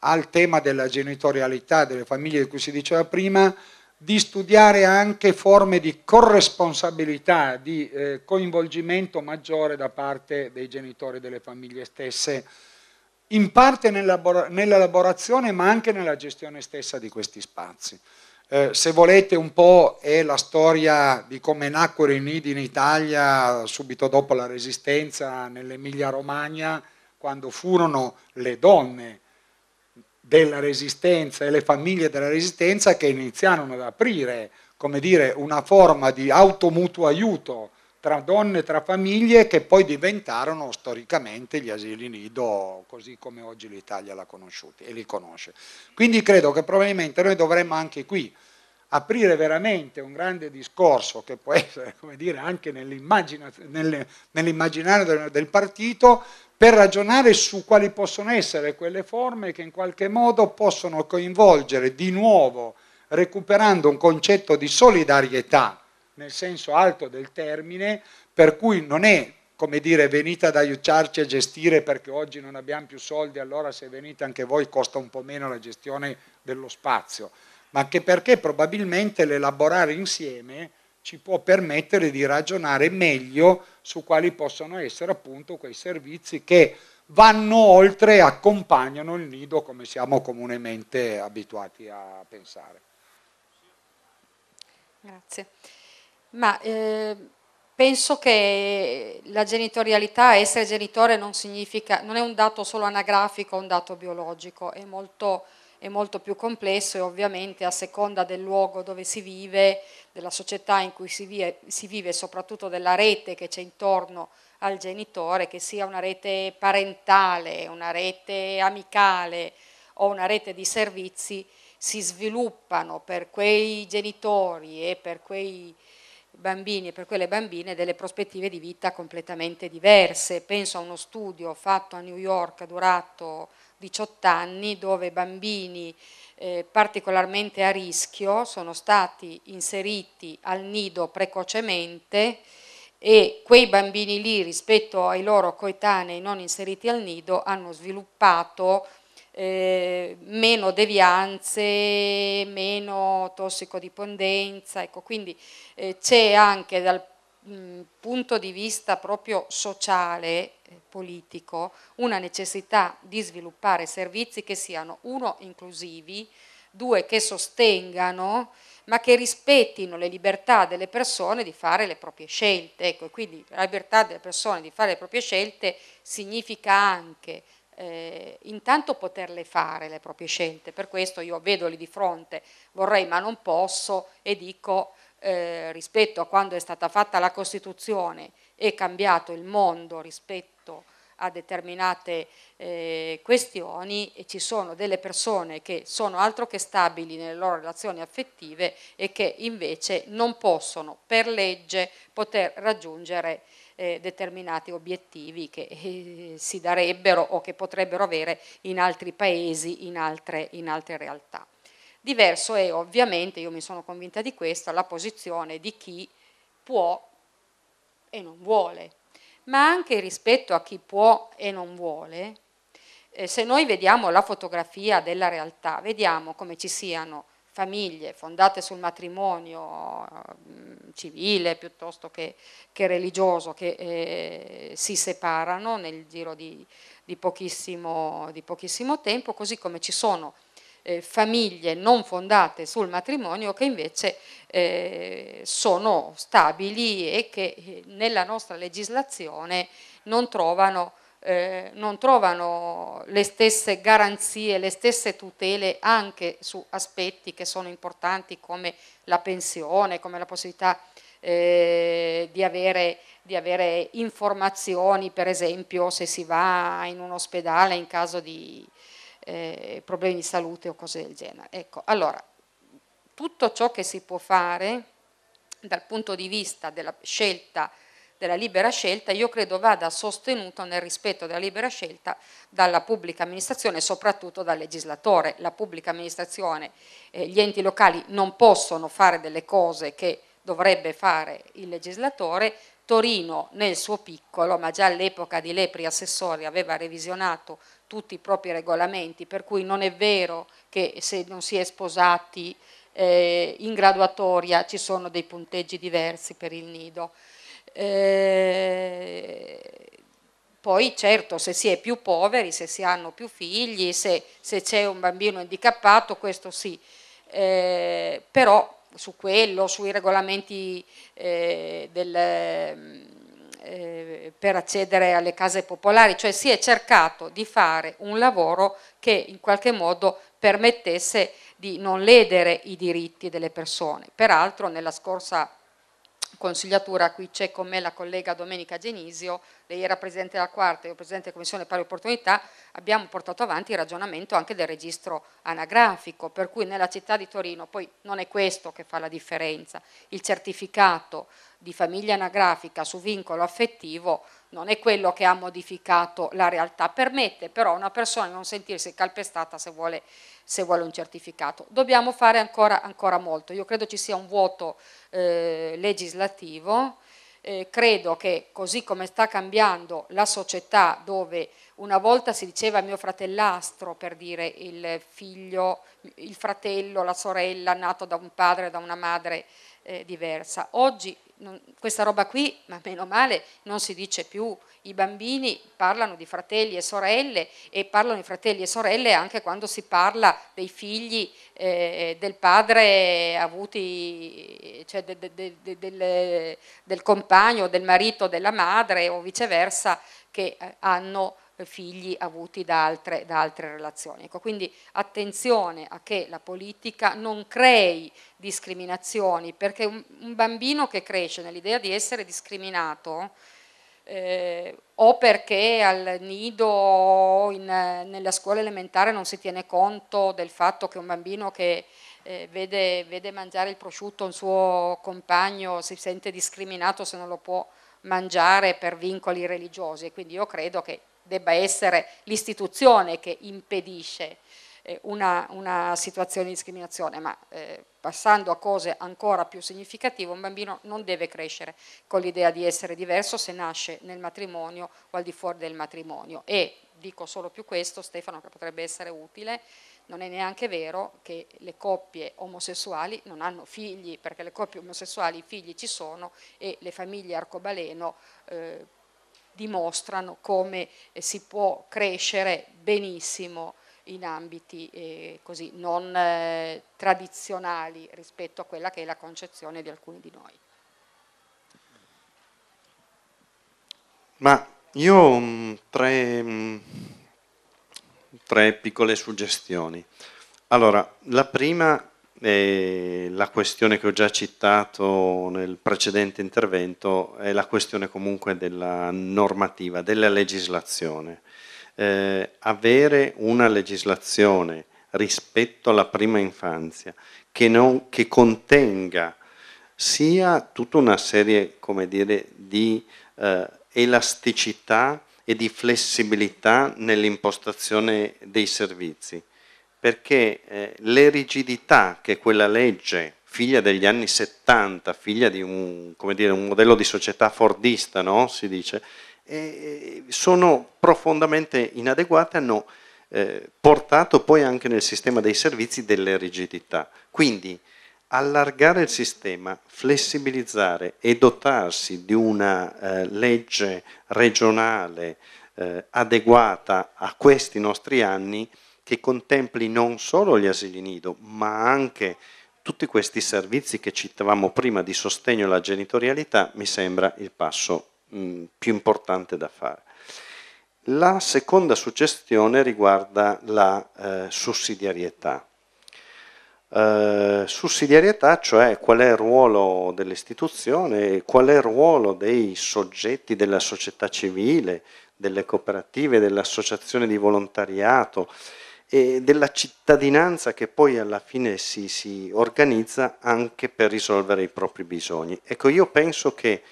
S5: al tema della genitorialità delle famiglie di cui si diceva prima, di studiare anche forme di corresponsabilità, di eh, coinvolgimento maggiore da parte dei genitori e delle famiglie stesse, in parte nell'elaborazione ma anche nella gestione stessa di questi spazi. Eh, se volete un po' è la storia di come nacquero i nidi in Italia subito dopo la Resistenza nell'Emilia Romagna, quando furono le donne della resistenza e le famiglie della resistenza che iniziarono ad aprire come dire, una forma di automutuo aiuto tra donne, e tra famiglie che poi diventarono storicamente gli asili nido così come oggi l'Italia l'ha conosciuti e li conosce. Quindi credo che probabilmente noi dovremmo anche qui aprire veramente un grande discorso che può essere come dire, anche nell'immaginario del partito per ragionare su quali possono essere quelle forme che in qualche modo possono coinvolgere di nuovo, recuperando un concetto di solidarietà nel senso alto del termine, per cui non è come dire venite ad aiutarci a gestire perché oggi non abbiamo più soldi, allora se venite anche voi costa un po' meno la gestione dello spazio, ma che perché probabilmente l'elaborare insieme ci può permettere di ragionare meglio su quali possono essere appunto quei servizi che vanno oltre e accompagnano il nido come siamo comunemente abituati a pensare.
S4: Grazie. Ma eh, penso che la genitorialità, essere genitore non significa, non è un dato solo anagrafico, è un dato biologico, è molto è molto più complesso e ovviamente a seconda del luogo dove si vive, della società in cui si vive, si vive soprattutto della rete che c'è intorno al genitore, che sia una rete parentale, una rete amicale o una rete di servizi, si sviluppano per quei genitori e per quei bambini e per quelle bambine delle prospettive di vita completamente diverse. Penso a uno studio fatto a New York durato 18 anni dove bambini eh, particolarmente a rischio sono stati inseriti al nido precocemente e quei bambini lì rispetto ai loro coetanei non inseriti al nido hanno sviluppato eh, meno devianze, meno tossicodipendenza, ecco, quindi eh, c'è anche dal punto punto di vista proprio sociale, eh, politico, una necessità di sviluppare servizi che siano, uno, inclusivi, due, che sostengano, ma che rispettino le libertà delle persone di fare le proprie scelte. Ecco, quindi la libertà delle persone di fare le proprie scelte significa anche eh, intanto poterle fare le proprie scelte, per questo io vedo lì di fronte, vorrei ma non posso e dico eh, rispetto a quando è stata fatta la Costituzione e cambiato il mondo rispetto a determinate eh, questioni e ci sono delle persone che sono altro che stabili nelle loro relazioni affettive e che invece non possono per legge poter raggiungere eh, determinati obiettivi che eh, si darebbero o che potrebbero avere in altri paesi, in altre, in altre realtà. Diverso è ovviamente, io mi sono convinta di questo, la posizione di chi può e non vuole, ma anche rispetto a chi può e non vuole, eh, se noi vediamo la fotografia della realtà, vediamo come ci siano famiglie fondate sul matrimonio mm, civile piuttosto che, che religioso che eh, si separano nel giro di, di, pochissimo, di pochissimo tempo, così come ci sono famiglie eh, famiglie non fondate sul matrimonio che invece eh, sono stabili e che eh, nella nostra legislazione non trovano, eh, non trovano le stesse garanzie, le stesse tutele anche su aspetti che sono importanti come la pensione, come la possibilità eh, di, avere, di, avere, informazioni, per esempio se si va in un ospedale in caso di, eh, problemi di salute o cose del genere. Ecco, allora, tutto ciò che si può fare dal punto di vista della scelta, della libera scelta, io credo vada sostenuto nel rispetto della libera scelta dalla pubblica amministrazione e soprattutto dal legislatore. La pubblica amministrazione, eh, gli enti locali non possono fare delle cose che dovrebbe fare il legislatore. Torino nel suo piccolo, ma già all'epoca di Lepri Assessori aveva revisionato tutti i propri regolamenti, per cui non è vero che se non si è sposati eh, in graduatoria ci sono dei punteggi diversi per il nido. Eh, poi certo se si è più poveri, se si hanno più figli, se, se c'è un bambino handicappato, questo sì, eh, però su quello, sui regolamenti eh, del eh, per accedere alle case popolari, cioè si è cercato di fare un lavoro che in qualche modo permettesse di non ledere i diritti delle persone. Peraltro nella scorsa consigliatura, qui c'è con me la collega Domenica Genisio, lei era presidente della quarta, io presidente della Commissione Pari Opportunità, abbiamo portato avanti il ragionamento anche del registro anagrafico, per cui nella città di Torino, poi non è questo che fa la differenza, il certificato di famiglia anagrafica su vincolo affettivo non è quello che ha modificato la realtà, permette però a una persona di non sentirsi calpestata se vuole, se vuole un certificato. Dobbiamo fare ancora, ancora, molto, io credo ci sia un vuoto eh, legislativo, eh, credo che così come sta cambiando la società dove una volta si diceva mio fratellastro per dire il figlio, il fratello, la sorella nato da un padre e da una madre eh, diversa, oggi non, questa roba qui, ma meno male, non si dice più. I bambini parlano di fratelli e sorelle e parlano di fratelli e sorelle anche quando si parla dei figli eh, del padre avuti, cioè de, de, de, del, del compagno, del marito, della madre o viceversa che eh, hanno figli avuti da altre, da altre relazioni. Ecco, quindi attenzione a che la politica non crei discriminazioni, perché un, un bambino che cresce nell'idea di essere discriminato, eh, o perché al nido o nella scuola elementare non si tiene conto del fatto che un bambino che eh, vede, vede, mangiare il prosciutto un suo compagno si sente discriminato se non lo può mangiare per vincoli religiosi. Quindi io credo che debba essere l'istituzione che impedisce eh, una, una, situazione di discriminazione, ma eh, passando a cose ancora più significative, un bambino non deve crescere con l'idea di essere diverso se nasce nel matrimonio o al di fuori del matrimonio. E dico solo più questo, Stefano, che potrebbe essere utile, non è neanche vero che le coppie omosessuali non hanno figli, perché le coppie omosessuali i figli ci sono e le famiglie arcobaleno eh, dimostrano come eh, si può crescere benissimo in ambiti eh, così non eh, tradizionali rispetto a quella che è la concezione di alcuni di noi.
S3: Ma io ho tre, tre piccole suggestioni. Allora, la prima e la questione che ho già citato nel precedente intervento è la questione comunque della normativa, della legislazione. Eh, avere una legislazione rispetto alla prima infanzia che, non, che contenga sia tutta una serie dire, di eh, elasticità e di flessibilità nell'impostazione dei servizi perché eh, le rigidità che quella legge, figlia degli anni 70, figlia di un, dire, un modello di società fordista, no? si dice, eh, eh, sono profondamente inadeguate, hanno eh, portato poi anche nel sistema dei servizi delle rigidità. Quindi allargare il sistema, flessibilizzare e dotarsi di una eh, legge regionale eh, adeguata a questi nostri anni, che contempli non solo gli asili nido, ma anche tutti questi servizi che citavamo prima di sostegno alla genitorialità, mi sembra il passo mh, mm, più importante da fare. La seconda suggestione riguarda la eh, sussidiarietà. Eh, sussidiarietà, cioè qual è il ruolo dell'istituzione, qual è il ruolo dei soggetti della società civile, delle cooperative, dell'associazione di volontariato, e della cittadinanza che poi alla fine si, si, organizza anche per risolvere i propri bisogni. Ecco, io penso che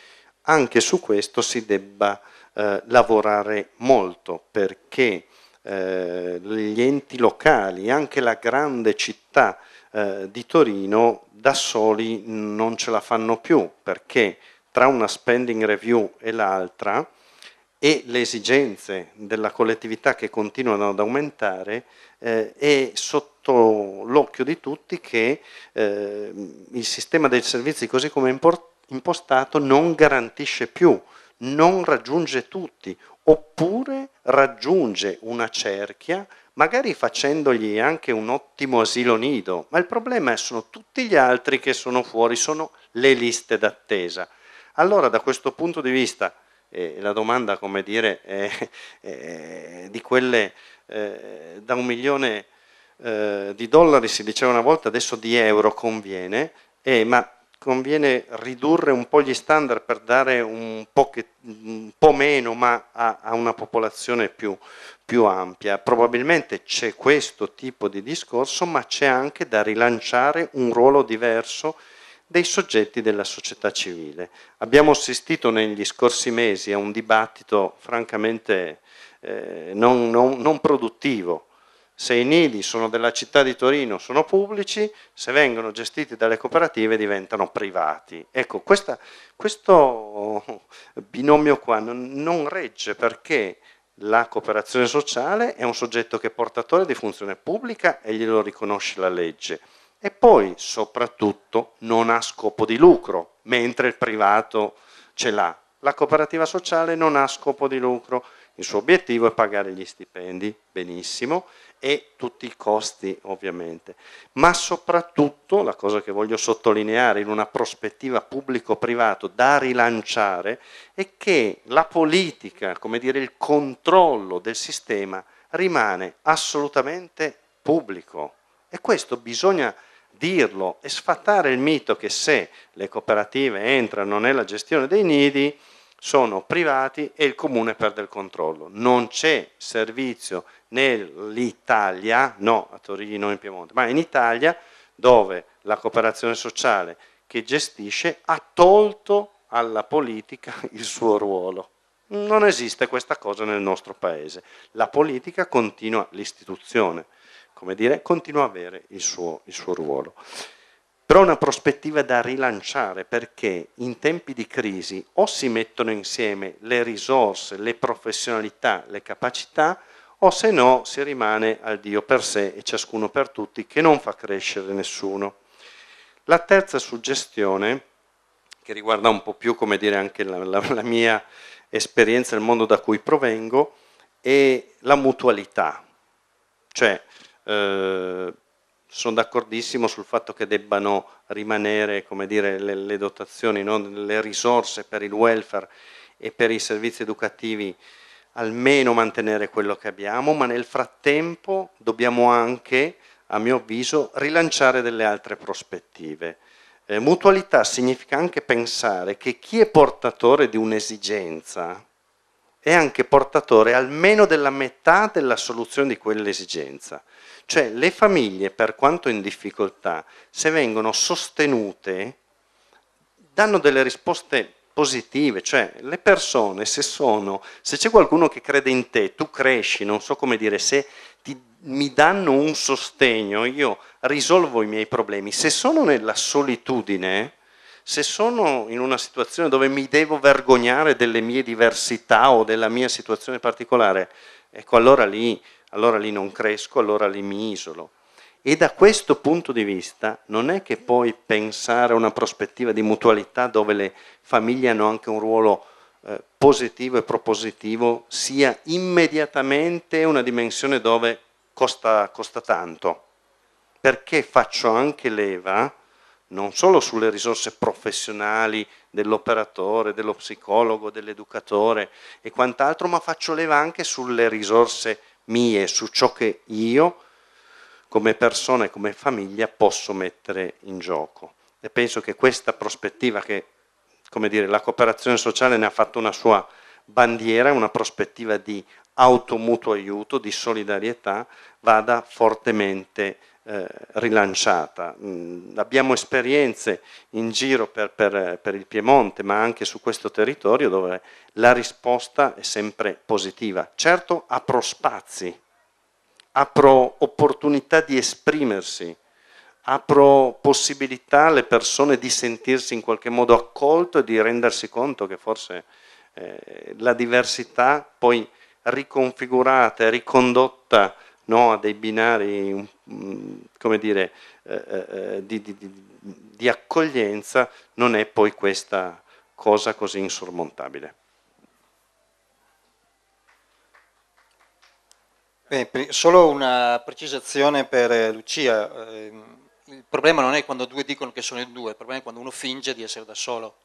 S3: anche su questo si debba eh, lavorare molto perché eh, gli enti locali, anche la grande città eh, di Torino da soli non ce la fanno più perché tra una spending review e l'altra e le esigenze della collettività che continuano ad aumentare, eh, è sotto l'occhio di tutti che eh, il sistema dei servizi così come è impostato non garantisce più, non raggiunge tutti, oppure raggiunge una cerchia, magari facendogli anche un ottimo asilo nido, ma il problema è sono tutti gli altri che sono fuori, sono le liste d'attesa. Allora da questo punto di vista eh, la domanda, come dire, è, è di quelle eh, da un milione eh, di dollari, si diceva una volta, adesso di euro conviene, ma conviene ridurre un po' gli standard per dare un po', che, un po meno, ma a, a una popolazione più, più ampia. Probabilmente c'è questo tipo di discorso, ma c'è anche da rilanciare un ruolo diverso dei soggetti della società civile. Abbiamo assistito negli scorsi mesi a un dibattito francamente eh, non, non, non produttivo. Se i nidi sono della città di Torino sono pubblici, se vengono gestiti dalle cooperative diventano privati. Ecco, questa, questo binomio qua non, non regge perché la cooperazione sociale è un soggetto che è portatore di funzione pubblica e glielo riconosce la legge e poi soprattutto non ha scopo di lucro, mentre il privato ce l'ha. La cooperativa sociale non ha scopo di lucro, il suo obiettivo è pagare gli stipendi, benissimo, e tutti i costi ovviamente. Ma soprattutto, la cosa che voglio sottolineare in una prospettiva pubblico-privato da rilanciare, è che la politica, come dire il controllo del sistema, rimane assolutamente pubblico. E questo bisogna dirlo e sfatare il mito che se le cooperative entrano nella gestione dei nidi sono privati e il comune perde il controllo. Non c'è servizio nell'Italia, no a Torino in Piemonte, ma in Italia dove la cooperazione sociale che gestisce ha tolto alla politica il suo ruolo. Non esiste questa cosa nel nostro paese. La politica continua l'istituzione come dire, continua a avere il suo, il suo ruolo. Però è una prospettiva da rilanciare perché in tempi di crisi o si mettono insieme le risorse, le professionalità, le capacità, o se no si rimane al Dio per sé e ciascuno per tutti che non fa crescere nessuno. La terza suggestione, che riguarda un po' più come dire anche la, la, la mia esperienza, il mondo da cui provengo, è la mutualità. Cioè, eh, sono d'accordissimo sul fatto che debbano rimanere come dire, le, le, dotazioni, no? le risorse per il welfare e per i servizi educativi, almeno mantenere quello che abbiamo, ma nel frattempo dobbiamo anche, a mio avviso, rilanciare delle altre prospettive. Eh, mutualità significa anche pensare che chi è portatore di un'esigenza, è anche portatore almeno della metà della soluzione di quell'esigenza. Cioè le famiglie, per quanto in difficoltà, se vengono sostenute, danno delle risposte positive, cioè le persone se sono, se c'è qualcuno che crede in te, tu cresci, non so come dire, se ti, mi danno un sostegno, io risolvo i miei problemi, se sono nella solitudine, se sono in una situazione dove mi devo vergognare delle mie diversità o della mia situazione particolare, ecco allora lì, allora lì non cresco, allora lì mi isolo. E da questo punto di vista non è che poi pensare a una prospettiva di mutualità dove le famiglie hanno anche un ruolo eh, positivo e propositivo sia immediatamente una dimensione dove costa, costa tanto. Perché faccio anche leva non solo sulle risorse professionali dell'operatore, dello psicologo, dell'educatore e quant'altro, ma faccio leva anche sulle risorse mie, su ciò che io come persona e come famiglia posso mettere in gioco. E penso che questa prospettiva che, come dire, la cooperazione sociale ne ha fatto una sua bandiera, una prospettiva di automutuo aiuto, di solidarietà, vada fortemente eh, rilanciata. Mm, abbiamo esperienze in giro per, per, per, il Piemonte, ma anche su questo territorio dove la risposta è sempre positiva. Certo apro spazi, apro opportunità di esprimersi, apro possibilità alle persone di sentirsi in qualche modo accolto e di rendersi conto che forse eh, la diversità poi riconfigurata e ricondotta no, a dei binari mm, come dire, eh, eh, eh di, di, di accoglienza, non è poi questa cosa così insormontabile.
S2: Beh, solo una precisazione per eh, Lucia. Ehm, il problema non è quando due dicono che sono in due, il problema è quando uno finge di essere da solo.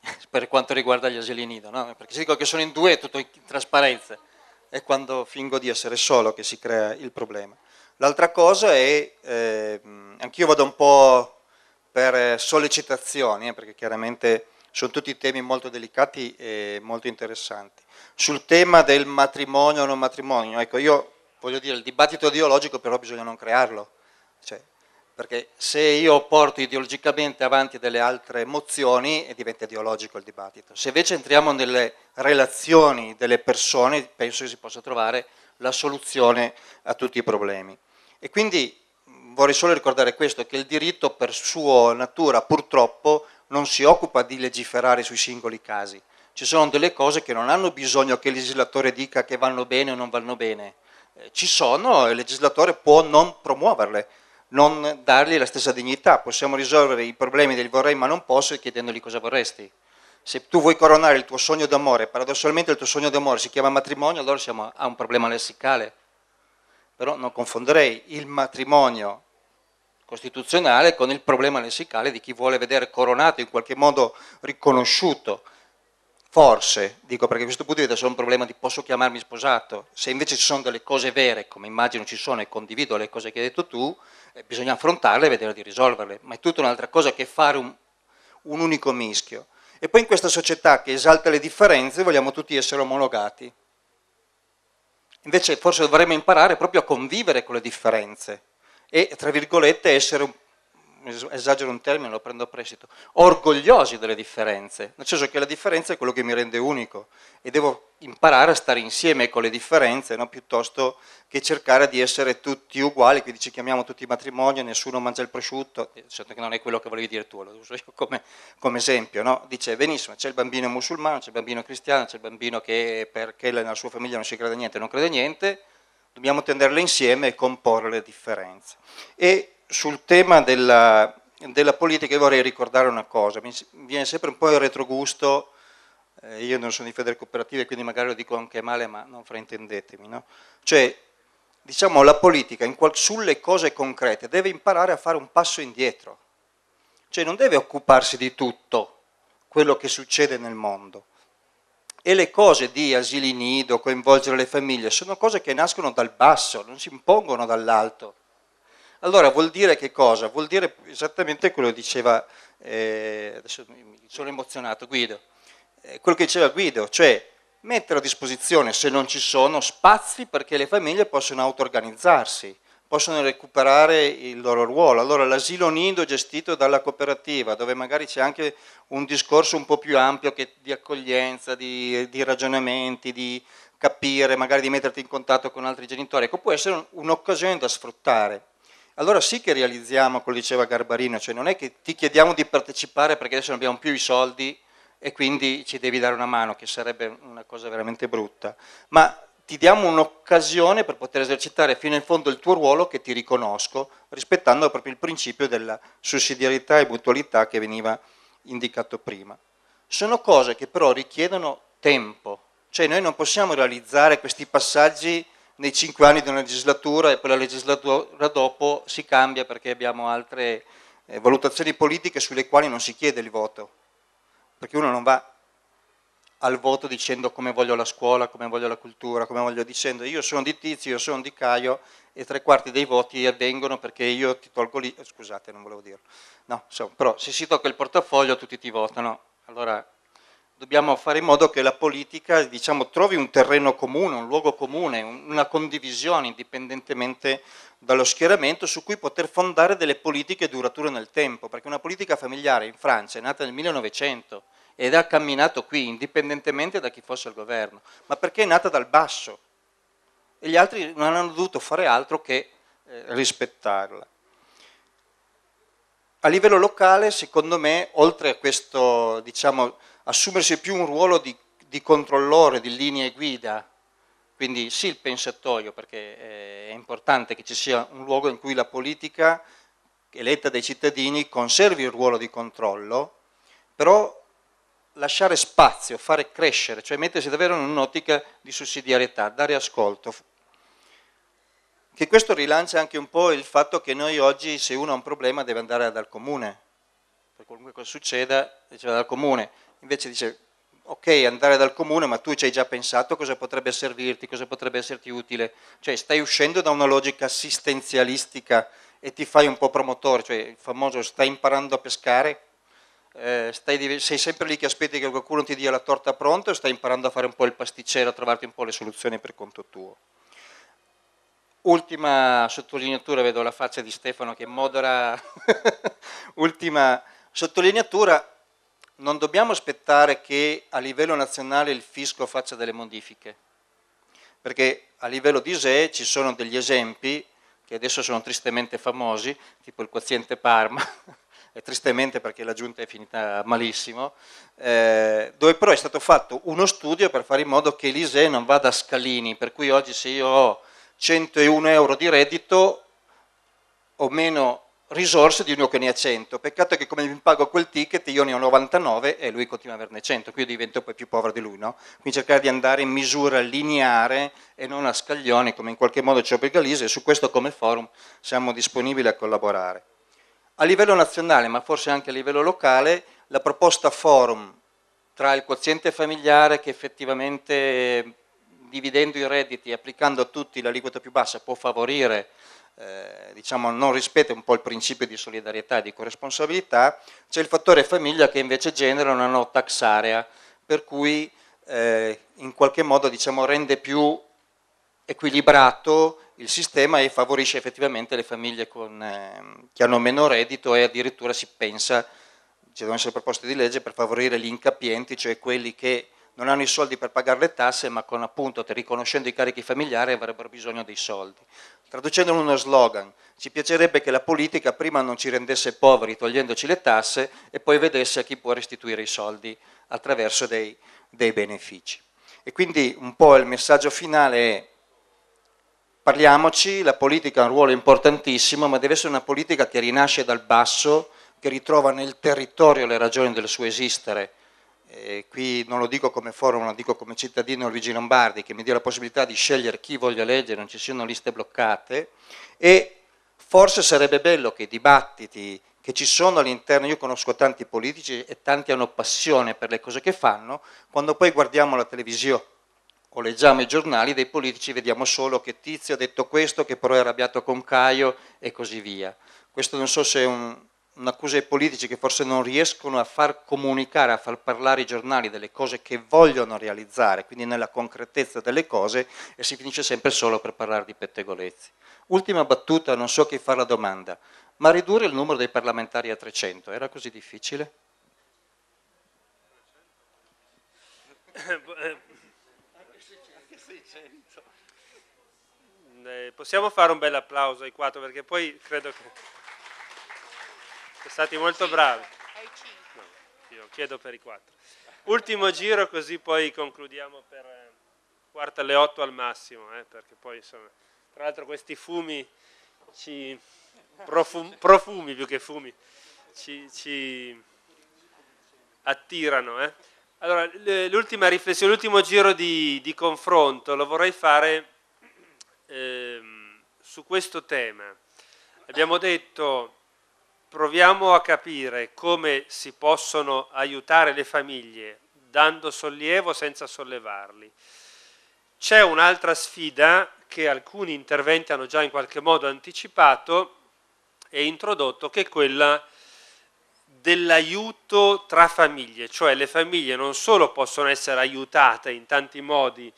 S2: Per quanto riguarda gli asili nido, no? perché se dicono che sono in due è tutto in trasparenza è quando fingo di essere solo che si crea il problema. L'altra cosa è, eh, anch'io vado un po' per eh, sollecitazioni, eh, perché chiaramente sono tutti temi molto delicati e molto interessanti. Sul tema del matrimonio o non matrimonio, ecco, io voglio dire, il dibattito ideologico però bisogna non crearlo. Cioè, perché se io porto ideologicamente avanti delle altre mozioni eh, diventa ideologico il dibattito. Se invece entriamo nelle relazioni delle persone, penso che si possa trovare la soluzione a tutti i problemi. E quindi vorrei solo ricordare questo, che il diritto per sua natura purtroppo non si occupa di legiferare sui singoli casi. Ci sono delle cose che non hanno bisogno che il legislatore dica che vanno bene o non vanno bene. Eh, ci sono e il legislatore può non promuoverle non dargli la stessa dignità. Possiamo risolvere i problemi del vorrei ma non posso chiedendogli cosa vorresti. Se tu vuoi coronare il tuo sogno d'amore, paradossalmente il tuo sogno d'amore si chiama matrimonio, allora siamo a un problema lessicale. Però non confonderei il matrimonio costituzionale con il problema lessicale di chi vuole vedere coronato, in qualche modo riconosciuto, Forse, dico perché a questo punto diventa solo un problema di posso chiamarmi sposato, se invece ci sono delle cose vere, come immagino ci sono e condivido le cose che hai detto tu, eh, bisogna affrontarle e vedere di risolverle, ma è tutta un'altra cosa che fare un, un unico mischio. E poi in questa società che esalta le differenze vogliamo tutti essere omologati. Invece forse dovremmo imparare proprio a convivere con le differenze e, tra virgolette, essere un esagero un termine, lo prendo a prestito, orgogliosi delle differenze, nel senso che la differenza è quello che mi rende unico e devo imparare a stare insieme con le differenze, no? piuttosto che cercare di essere tutti uguali, quindi ci chiamiamo tutti matrimonio, nessuno mangia il prosciutto, eh, certo che non è quello che volevi dire tu, lo uso io come, come esempio, no? dice benissimo, c'è il bambino musulmano, c'è il bambino cristiano, c'è il bambino che perché nella sua famiglia non si crede niente, non crede niente, dobbiamo tenderle insieme e comporre le differenze. E sul tema della, della politica io vorrei ricordare una cosa, mi viene sempre un po' il retrogusto, eh, io non sono di Federcooperative quindi magari lo dico anche male ma non fraintendetemi, no? cioè diciamo la politica sulle cose concrete deve imparare a fare un passo indietro, cioè non deve occuparsi di tutto quello che succede nel mondo e le cose di asili nido, coinvolgere le famiglie, sono cose che nascono dal basso, non si impongono dall'alto allora vuol dire che cosa? Vuol dire esattamente quello che diceva, eh, adesso mi sono emozionato Guido, eh, quello che diceva Guido, cioè mettere a disposizione, se non ci sono, spazi perché le famiglie possono auto-organizzarsi, possono recuperare il loro ruolo. Allora l'asilo nido gestito dalla cooperativa, dove magari c'è anche un discorso un po' più ampio che, di accoglienza, di, di ragionamenti, di capire, magari di metterti in contatto con altri genitori, ecco può essere un'occasione da sfruttare allora sì che realizziamo, quello che diceva Garbarino, cioè non è che ti chiediamo di partecipare perché adesso non abbiamo più i soldi e quindi ci devi dare una mano, che sarebbe una cosa veramente brutta, ma ti diamo un'occasione per poter esercitare fino in fondo il tuo ruolo che ti riconosco, rispettando proprio il principio della sussidiarietà e mutualità che veniva indicato prima. Sono cose che però richiedono tempo, cioè noi non possiamo realizzare questi passaggi nei cinque anni di una legislatura e poi la legislatura dopo si cambia perché abbiamo altre eh, valutazioni politiche sulle quali non si chiede il voto, perché uno non va al voto dicendo come voglio la scuola, come voglio la cultura, come voglio dicendo io sono di Tizio, io sono di Caio e tre quarti dei voti avvengono perché io ti tolgo lì, eh, scusate non volevo dirlo, no, insomma, però se si tocca il portafoglio tutti ti votano, allora dobbiamo fare in modo che la politica diciamo, trovi un terreno comune, un luogo comune, una condivisione indipendentemente dallo schieramento su cui poter fondare delle politiche durature nel tempo, perché una politica familiare in Francia è nata nel 1900 ed ha camminato qui indipendentemente da chi fosse il governo, ma perché è nata dal basso e gli altri non hanno dovuto fare altro che eh, rispettarla. A livello locale, secondo me, oltre a questo, diciamo, assumersi più un ruolo di, di controllore, di linee guida, quindi sì il pensatoio, perché eh, è importante che ci sia un luogo in cui la politica eletta dai cittadini conservi il ruolo di controllo, però lasciare spazio, fare crescere, cioè mettersi davvero in un'ottica di sussidiarietà, dare ascolto. Che questo rilancia anche un po' il fatto che noi oggi se uno ha un problema deve andare dal comune, per qualunque cosa succeda deve andare dal comune. Invece dice, ok, andare dal comune, ma tu ci hai già pensato cosa potrebbe servirti, cosa potrebbe esserti utile. Cioè stai uscendo da una logica assistenzialistica e ti fai un po' promotore, cioè il famoso stai imparando a pescare, eh, stai, sei sempre lì che aspetti che qualcuno ti dia la torta pronta e stai imparando a fare un po' il pasticcere, a trovarti un po' le soluzioni per conto tuo. Ultima sottolineatura, vedo la faccia di Stefano che modera, ultima sottolineatura, non dobbiamo aspettare che a livello nazionale il fisco faccia delle modifiche, perché a livello di SE ci sono degli esempi che adesso sono tristemente famosi, tipo il quoziente Parma, e tristemente perché la giunta è finita malissimo, eh, dove però è stato fatto uno studio per fare in modo che l'ISE non vada a scalini, per cui oggi se io ho 101 euro di reddito ho meno risorse di uno che ne ha 100. Peccato che come mi pago quel ticket io ne ho 99 e lui continua a averne 100, quindi divento poi più povero di lui. No? Quindi cercare di andare in misura lineare e non a scaglioni, come in qualche modo ci obbliga l'ISE, e su questo come forum siamo disponibili a collaborare. A livello nazionale, ma forse anche a livello locale, la proposta forum tra il quoziente familiare che effettivamente eh, dividendo i redditi e applicando a tutti l'aliquota più bassa può favorire eh, diciamo, non rispetta un po' il principio di solidarietà e di corresponsabilità, c'è il fattore famiglia che invece genera una no tax area, per cui eh, in qualche modo diciamo, rende più equilibrato il sistema e favorisce effettivamente le famiglie con, eh, che hanno meno reddito e addirittura si pensa, ci devono essere proposte di legge per favorire gli incapienti, cioè quelli che non hanno i soldi per pagare le tasse ma con appunto riconoscendo i carichi familiari avrebbero bisogno dei soldi. Traducendolo in uno slogan, ci piacerebbe che la politica prima non ci rendesse poveri togliendoci le tasse e poi vedesse a chi può restituire i soldi attraverso dei, dei benefici. E quindi un po' il messaggio finale è parliamoci, la politica ha un ruolo importantissimo, ma deve essere una politica che rinasce dal basso, che ritrova nel territorio le ragioni del suo esistere eh, qui non lo dico come forum, lo dico come cittadino Luigi Lombardi, che mi dia la possibilità di scegliere chi voglio leggere, non ci siano liste bloccate, e forse sarebbe bello che i dibattiti che ci sono all'interno, io conosco tanti politici e tanti hanno passione per le cose che fanno, quando poi guardiamo la televisione o leggiamo i giornali dei politici vediamo solo che Tizio ha detto questo, che però è arrabbiato con Caio e così via. Questo non so se è un, un'accusa ai politici che forse non riescono a far comunicare, a far parlare i giornali delle cose che vogliono realizzare, quindi nella concretezza delle cose, e si finisce sempre solo per parlare di pettegolezzi. Ultima battuta, non so chi fa la domanda, ma ridurre il numero dei parlamentari a 300 era così difficile?
S1: Eh, possiamo fare un bel applauso ai quattro perché poi credo che... Siete stati molto bravi. No, io chiedo per i quattro. Ultimo giro così poi concludiamo per eh, quarta alle otto al massimo, eh, perché poi insomma, tra l'altro questi fumi ci profum, profumi più che fumi ci, ci attirano. Eh. Allora, l'ultima riflessione, l'ultimo giro di, di, confronto lo vorrei fare ehm, su questo tema. Abbiamo detto proviamo a capire come si possono aiutare le famiglie dando sollievo senza sollevarli. C'è un'altra sfida che alcuni interventi hanno già in qualche modo anticipato e introdotto, che è quella dell'aiuto tra famiglie, cioè le famiglie non solo possono essere aiutate in tanti modi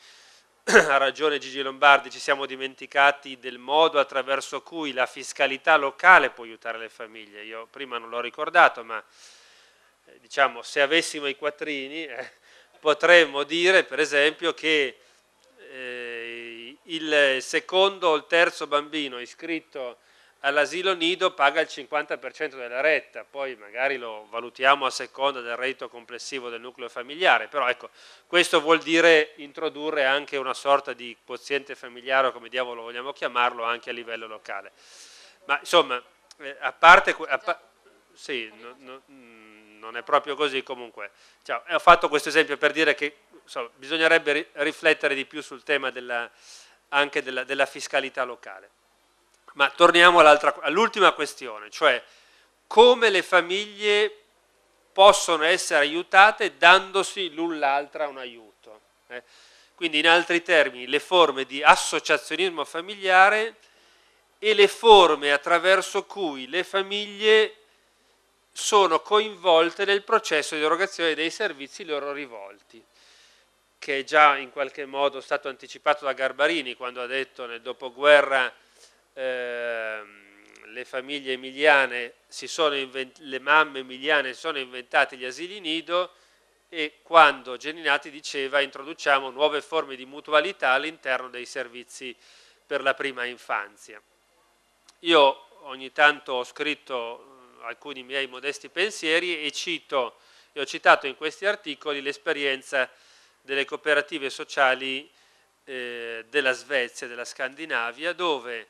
S1: ha ragione Gigi Lombardi, ci siamo dimenticati del modo attraverso cui la fiscalità locale può aiutare le famiglie. Io prima non l'ho ricordato, ma eh, diciamo, se avessimo i quattrini eh, potremmo dire per esempio che eh, il secondo o il terzo bambino iscritto all'asilo nido paga il 50% della retta, poi magari lo valutiamo a seconda del reddito complessivo del nucleo familiare, però ecco, questo vuol dire introdurre anche una sorta di quoziente familiare, o come diavolo vogliamo chiamarlo, anche a livello locale. Ma insomma, eh, a parte... A pa sì, no, no, mm, non è proprio così comunque. Cioè, ho fatto questo esempio per dire che so, bisognerebbe riflettere di più sul tema della, anche della, della fiscalità locale. Ma torniamo all'ultima questione, cioè come le famiglie possono essere aiutate dandosi l'un l'altra un aiuto. Eh? Quindi in altri termini le forme di associazionismo familiare e le forme attraverso cui le famiglie sono coinvolte nel processo di erogazione dei servizi loro rivolti, che è già in qualche modo stato anticipato da Garbarini quando ha detto nel dopoguerra eh, le famiglie emiliane, si sono le mamme emiliane si sono inventate gli asili nido e quando Geninati diceva introduciamo nuove forme di mutualità all'interno dei servizi per la prima infanzia. Io ogni tanto ho scritto eh, alcuni miei modesti pensieri e cito, e ho citato in questi articoli l'esperienza delle cooperative sociali eh, della Svezia, della Scandinavia, dove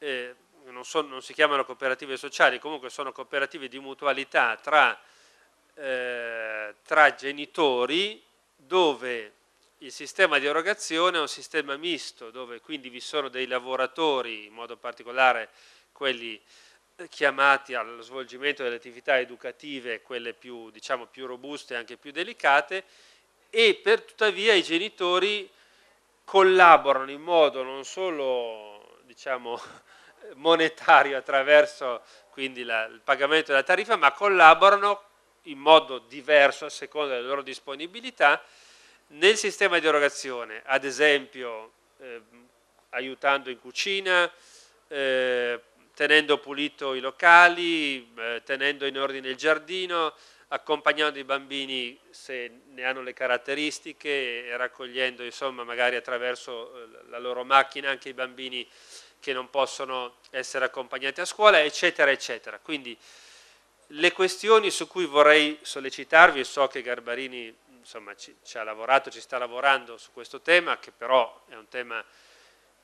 S1: eh, non, so, non, si chiamano cooperative sociali, comunque sono cooperative di mutualità tra, eh, tra genitori dove il sistema di erogazione è un sistema misto, dove quindi vi sono dei lavoratori, in modo particolare quelli eh, chiamati allo svolgimento delle attività educative, quelle più, diciamo, più robuste e anche più delicate, e per tuttavia i genitori collaborano in modo non solo diciamo, monetario attraverso quindi la, il pagamento della tariffa, ma collaborano in modo diverso a seconda delle loro disponibilità nel sistema di erogazione, ad esempio eh, aiutando in cucina, eh, tenendo pulito i locali, eh, tenendo in ordine il giardino, accompagnando i bambini se ne hanno le caratteristiche, raccogliendo insomma magari attraverso eh, la loro macchina anche i bambini che non possono essere accompagnati a scuola, eccetera, eccetera. Quindi le questioni su cui vorrei sollecitarvi, so che Garbarini insomma, ci, ci, ha lavorato, ci sta lavorando su questo tema, che però è un tema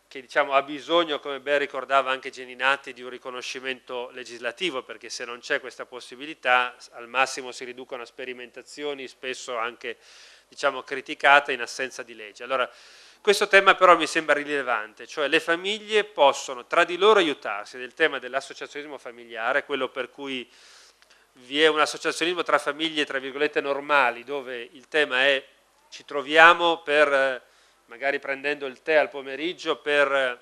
S1: che diciamo, ha bisogno, come ben ricordava anche Geninati, di un riconoscimento legislativo, perché se non c'è questa possibilità al massimo si riducono a sperimentazioni, spesso anche diciamo, criticate in assenza di legge. Allora, questo tema però mi sembra rilevante, cioè le famiglie possono tra di loro aiutarsi nel tema dell'associazionismo familiare, quello per cui vi è un associazionismo tra famiglie, tra virgolette, normali, dove il tema è ci troviamo per, magari prendendo il tè al pomeriggio, per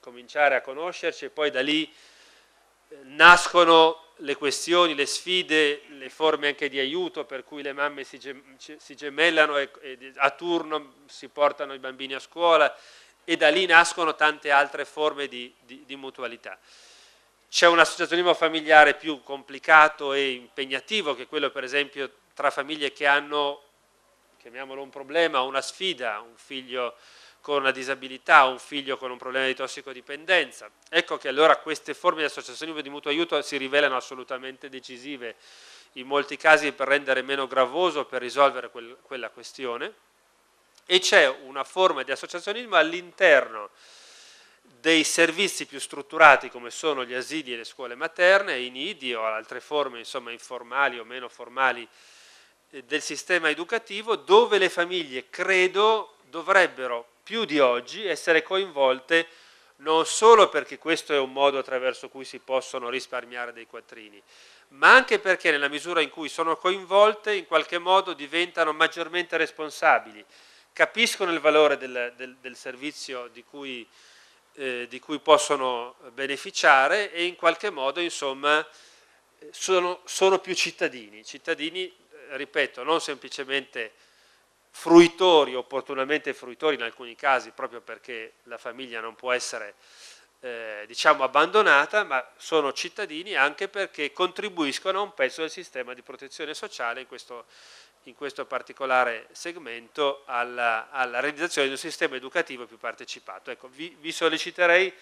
S1: cominciare a conoscerci e poi da lì eh, nascono le questioni, le sfide, le forme anche di aiuto per cui le mamme si, gem si gemellano e, e a turno si portano i bambini a scuola e da lì nascono tante altre forme di, di, di mutualità. C'è un associazionismo familiare più complicato e impegnativo che quello per esempio tra famiglie che hanno, chiamiamolo un problema, una sfida, un figlio con una disabilità un figlio con un problema di tossicodipendenza. Ecco che allora queste forme di associazione di mutuo aiuto si rivelano assolutamente decisive in molti casi per rendere meno gravoso, per risolvere quel, quella questione. E c'è una forma di associazionismo all'interno dei servizi più strutturati come sono gli asili e le scuole materne, i nidi o altre forme insomma, informali o meno formali eh, del sistema educativo dove le famiglie credo dovrebbero più di oggi essere coinvolte non solo perché questo è un modo attraverso cui si possono risparmiare dei quattrini, ma anche perché nella misura in cui sono coinvolte in qualche modo diventano maggiormente responsabili, capiscono il valore del, del, del servizio di cui, eh, di cui possono beneficiare e in qualche modo insomma sono, sono più cittadini, cittadini, eh, ripeto, non semplicemente
S4: fruitori,
S1: opportunamente fruitori in alcuni casi, proprio perché la famiglia non può essere eh, diciamo abbandonata, ma sono cittadini anche perché contribuiscono a un pezzo del sistema di protezione sociale in questo, in questo particolare segmento alla, alla, realizzazione di un sistema educativo più partecipato. Ecco, vi, vi solleciterei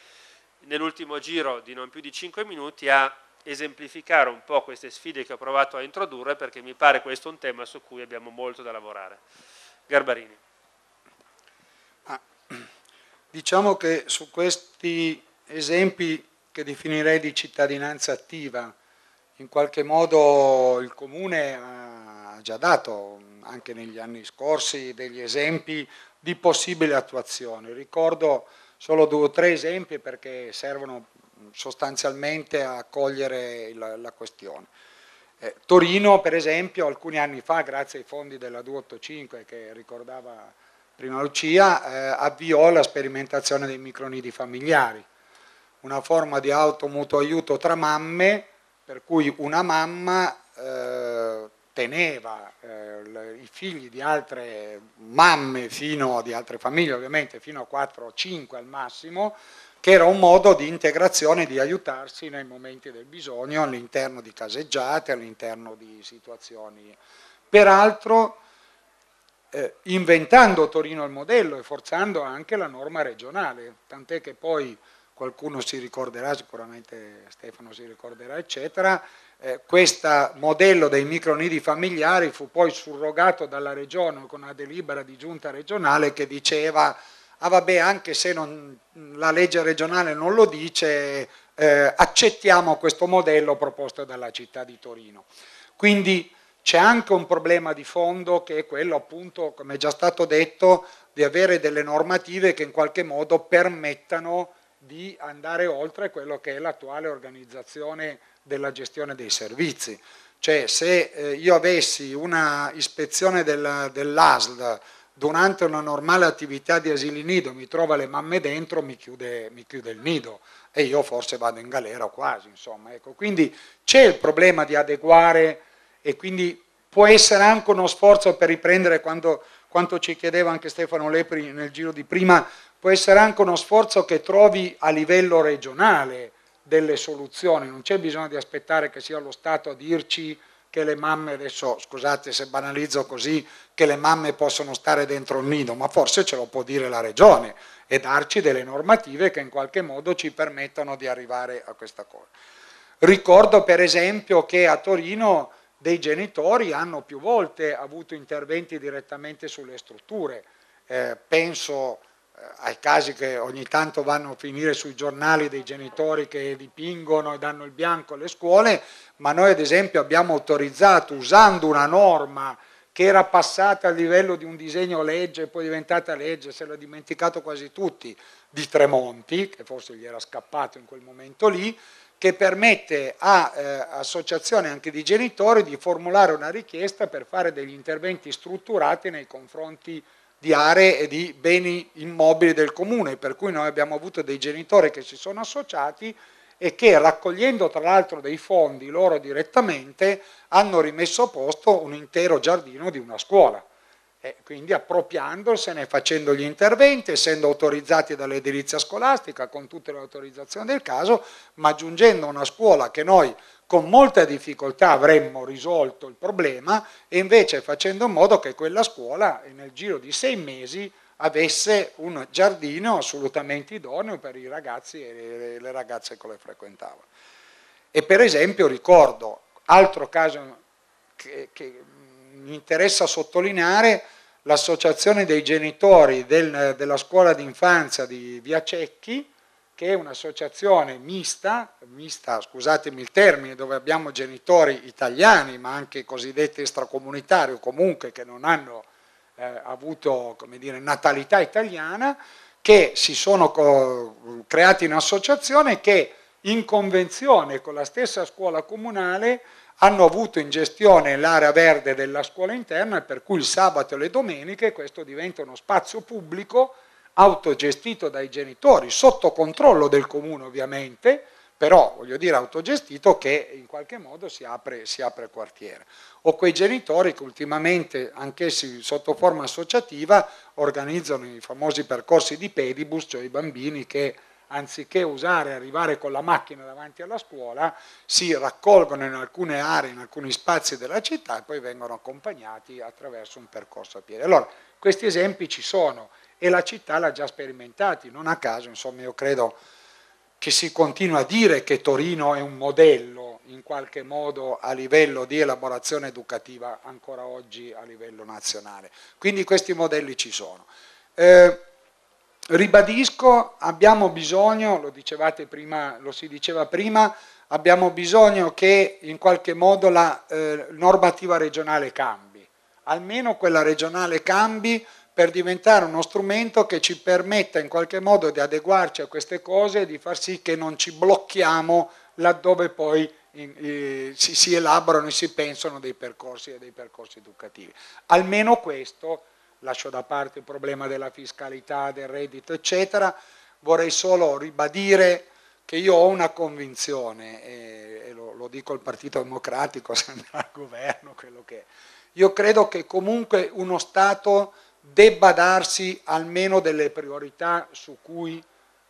S1: nell'ultimo giro di non più di 5 minuti a esemplificare un po' queste sfide che ho provato a introdurre perché mi pare questo un tema su cui abbiamo molto da lavorare. Garbarini.
S5: Ah, diciamo che su questi esempi che definirei di cittadinanza attiva, in qualche modo il Comune ha già dato anche negli anni scorsi degli esempi di possibile attuazione. Ricordo solo due o tre esempi perché servono sostanzialmente a cogliere la, la questione. Eh, Torino, per esempio, alcuni anni fa, grazie ai fondi della 285 che ricordava prima Lucia, eh, avviò la sperimentazione dei micronidi familiari, una forma di automutuo aiuto tra mamme, per cui una mamma eh, teneva eh, i figli di altre mamme, fino, di altre famiglie ovviamente, fino a 4 o 5 al massimo, che era un modo di integrazione, di aiutarsi nei momenti del bisogno all'interno di caseggiate, all'interno di situazioni. Peraltro eh, inventando Torino il modello e forzando anche la norma regionale, tant'è che poi qualcuno si ricorderà, sicuramente Stefano si ricorderà, eccetera, eh, questo modello dei micronidi familiari fu poi surrogato dalla regione con una delibera di giunta regionale che diceva ah vabbè, anche se non, la legge regionale non lo dice, eh, accettiamo questo modello proposto dalla città di Torino. Quindi c'è anche un problema di fondo che è quello appunto, come è già stato detto, di avere delle normative che in qualche modo permettano di andare oltre quello che è l'attuale organizzazione della gestione dei servizi. Cioè se eh, io avessi una ispezione dell'ASL durante una normale attività di asili nido mi trova le mamme dentro, mi chiude, mi chiude, il nido e io forse vado in galera o quasi, insomma. Ecco, quindi c'è il problema di adeguare e quindi può essere anche uno sforzo per riprendere quando, quanto ci chiedeva anche Stefano Lepri nel giro di prima, può essere anche uno sforzo che trovi a livello regionale delle soluzioni, non c'è bisogno di aspettare che sia lo Stato a dirci che le mamme, adesso scusate se banalizzo così, che le mamme possono stare dentro il nido, ma forse ce lo può dire la regione e darci delle normative che in qualche modo ci permettano di arrivare a questa cosa. Ricordo per esempio che a Torino dei genitori hanno più volte avuto interventi direttamente sulle strutture, eh, penso eh, ai casi che ogni tanto vanno a finire sui giornali dei genitori che dipingono e danno il bianco alle scuole, ma noi ad esempio abbiamo autorizzato usando una norma che era passata a livello di un disegno legge e poi diventata legge, se l'ha dimenticato quasi tutti, di Tremonti, che forse gli era scappato in quel momento lì, che permette a eh, associazioni anche di genitori di formulare una richiesta per fare degli interventi strutturati nei confronti di aree e di beni immobili del comune, per cui noi abbiamo avuto dei genitori che si sono associati e che raccogliendo tra l'altro dei fondi loro direttamente hanno rimesso a posto un intero giardino di una scuola. E quindi appropriandosene, facendo gli interventi, essendo autorizzati dall'edilizia scolastica con tutte le autorizzazioni del caso, ma aggiungendo una scuola che noi con molta difficoltà avremmo risolto il problema e invece facendo in modo che quella scuola nel giro di sei mesi avesse un giardino assolutamente idoneo per i ragazzi e le ragazze che lo frequentavano. E per esempio ricordo, altro caso che, che mi interessa sottolineare, l'associazione dei genitori del, della scuola d'infanzia di Via Cecchi, che è un'associazione mista, mista, scusatemi il termine, dove abbiamo genitori italiani, ma anche cosiddetti extracomunitari o comunque che non hanno eh, avuto dire, natalità italiana, che si sono co- creati in associazione che in convenzione con la stessa scuola comunale hanno avuto in gestione l'area verde della scuola interna, per cui il sabato e le domeniche questo diventa uno spazio pubblico autogestito dai genitori, sotto controllo del comune ovviamente, però voglio dire autogestito che in qualche modo si apre, si apre quartiere. O quei genitori che ultimamente, anch'essi sotto forma associativa, organizzano i famosi percorsi di pedibus, cioè i bambini che anziché usare arrivare con la macchina davanti alla scuola, si raccolgono in alcune aree, in alcuni spazi della città e poi vengono accompagnati attraverso un percorso a piedi. Allora, questi esempi ci sono e la città l'ha già sperimentato, non a caso, insomma, io credo che si continua a dire che Torino è un modello in qualche modo a livello di elaborazione educativa ancora oggi a livello nazionale. Quindi questi modelli ci sono. Eh, ribadisco, abbiamo bisogno, lo, prima, lo, si diceva prima, abbiamo bisogno che in qualche modo la eh, normativa regionale cambi, almeno quella regionale cambi per diventare uno strumento che ci permetta in qualche modo di adeguarci a queste cose e di far sì che non ci blocchiamo laddove poi eh, si, si, elaborano e si pensano dei percorsi e dei percorsi educativi. Almeno questo, lascio da parte il problema della fiscalità, del reddito, eccetera, vorrei solo ribadire che io ho una convinzione, e, e lo, lo, dico al Partito Democratico, se andrà al governo, quello che è. Io credo che comunque uno Stato debba darsi almeno delle priorità su cui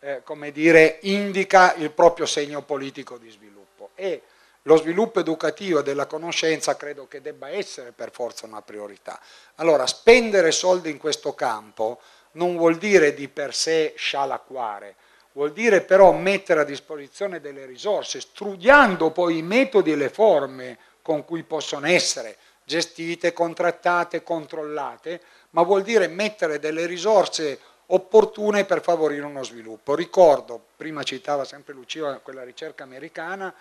S5: eh, come dire, indica il proprio segno politico di sviluppo e lo sviluppo educativo della conoscenza credo che debba essere per forza una priorità. Allora, spendere soldi in questo campo non vuol dire di per sé scialacquare, vuol dire però mettere a disposizione delle risorse, studiando poi i metodi e le forme con cui possono essere gestite, contrattate, controllate, ma vuol dire mettere delle risorse opportune per favorire uno sviluppo. Ricordo, prima citava sempre Lucia quella ricerca americana,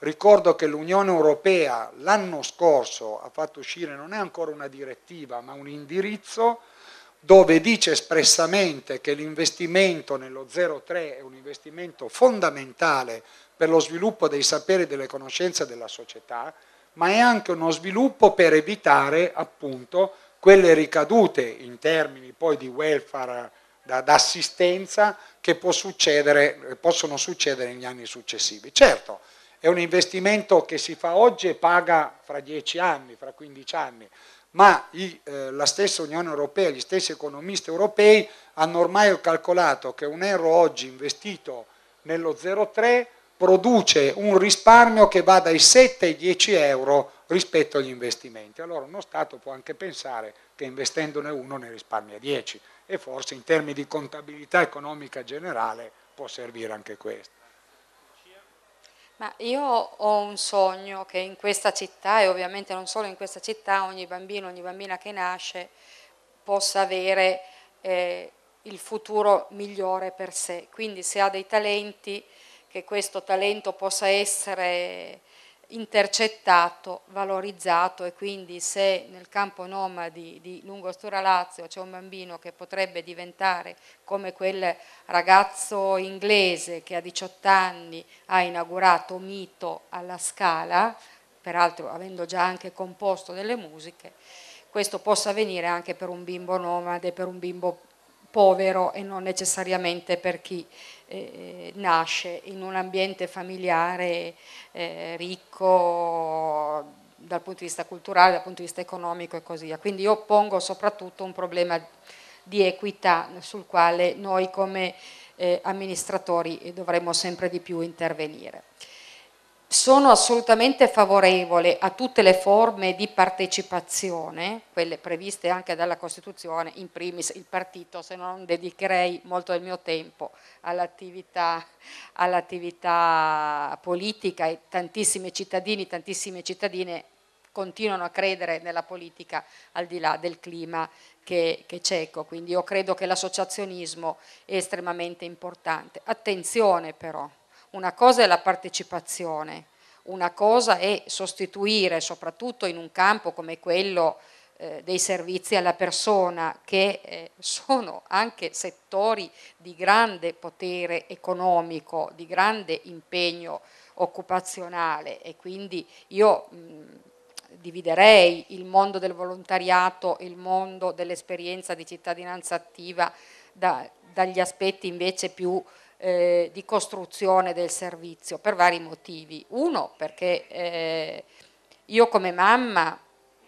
S5: ricordo che l'Unione Europea l'anno scorso ha fatto uscire, non è ancora una direttiva, ma un indirizzo dove dice espressamente che l'investimento nello 03 è un investimento fondamentale per lo sviluppo dei saperi e delle conoscenze della società, ma è anche uno sviluppo per evitare appunto quelle ricadute in termini poi di welfare d'assistenza che succedere, possono succedere negli anni successivi. Certo, è un investimento che si fa oggi e paga fra 10 anni, fra 15 anni, ma i, eh, la stessa Unione Europea, gli stessi economisti europei hanno ormai calcolato che un euro oggi investito nello 0,3 produce un risparmio che va dai 7 ai 10 euro rispetto agli investimenti. Allora uno Stato può anche pensare che investendone uno ne risparmia 10 e forse in termini di contabilità economica generale può servire anche questo.
S4: Ma io ho un sogno che in questa città e ovviamente non solo in questa città ogni bambino, ogni bambina che nasce possa avere eh, il futuro migliore per sé. Quindi se ha dei talenti che questo talento possa essere intercettato, valorizzato e quindi se nel campo nomadi di Lungostura Lazio c'è un bambino che potrebbe diventare come quel ragazzo inglese che a 18 anni ha inaugurato Mito alla Scala, peraltro avendo già anche composto delle musiche, questo possa avvenire anche per un bimbo nomade, per un bimbo povero e non necessariamente per chi eh, nasce in un ambiente familiare eh, ricco dal punto di vista culturale, dal punto di vista economico e così via. Quindi io pongo soprattutto un problema di equità sul quale noi come eh, amministratori dovremmo sempre di più intervenire sono assolutamente favorevole a tutte le forme di partecipazione, quelle previste anche dalla Costituzione, in primis il partito, se non dedicherei molto del mio tempo all'attività, all politica e tantissimi cittadini, tantissime cittadine continuano a credere nella politica al di là del clima che, che c'è. Quindi io credo che l'associazionismo è estremamente importante. Attenzione però una cosa è la partecipazione, una cosa è sostituire, soprattutto in un campo come quello eh, dei servizi alla persona, che eh, sono anche settori di grande potere economico, di grande impegno occupazionale e quindi io dividerei il mondo del volontariato, il mondo dell'esperienza di cittadinanza attiva da, dagli aspetti invece più eh, di costruzione del servizio per vari motivi. Uno, perché eh, io come mamma,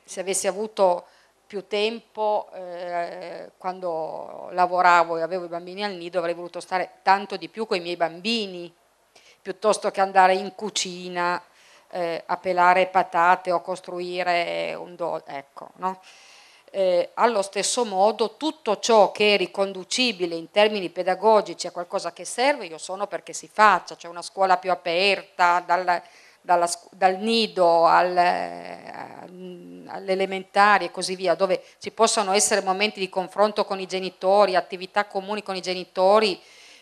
S4: se avessi avuto più tempo eh, quando lavoravo e avevo i bambini al nido, avrei voluto stare tanto di più con i miei bambini, piuttosto che andare in cucina eh, a pelare patate o a costruire un dolce. Ecco, no? eh, allo stesso modo tutto ciò che è riconducibile in termini pedagogici a qualcosa che serve, io sono perché si faccia, cioè una scuola più aperta, dal, dalla, dal nido al, eh, all'elementare e così via, dove ci possono essere momenti di confronto con i genitori, attività comuni con i genitori,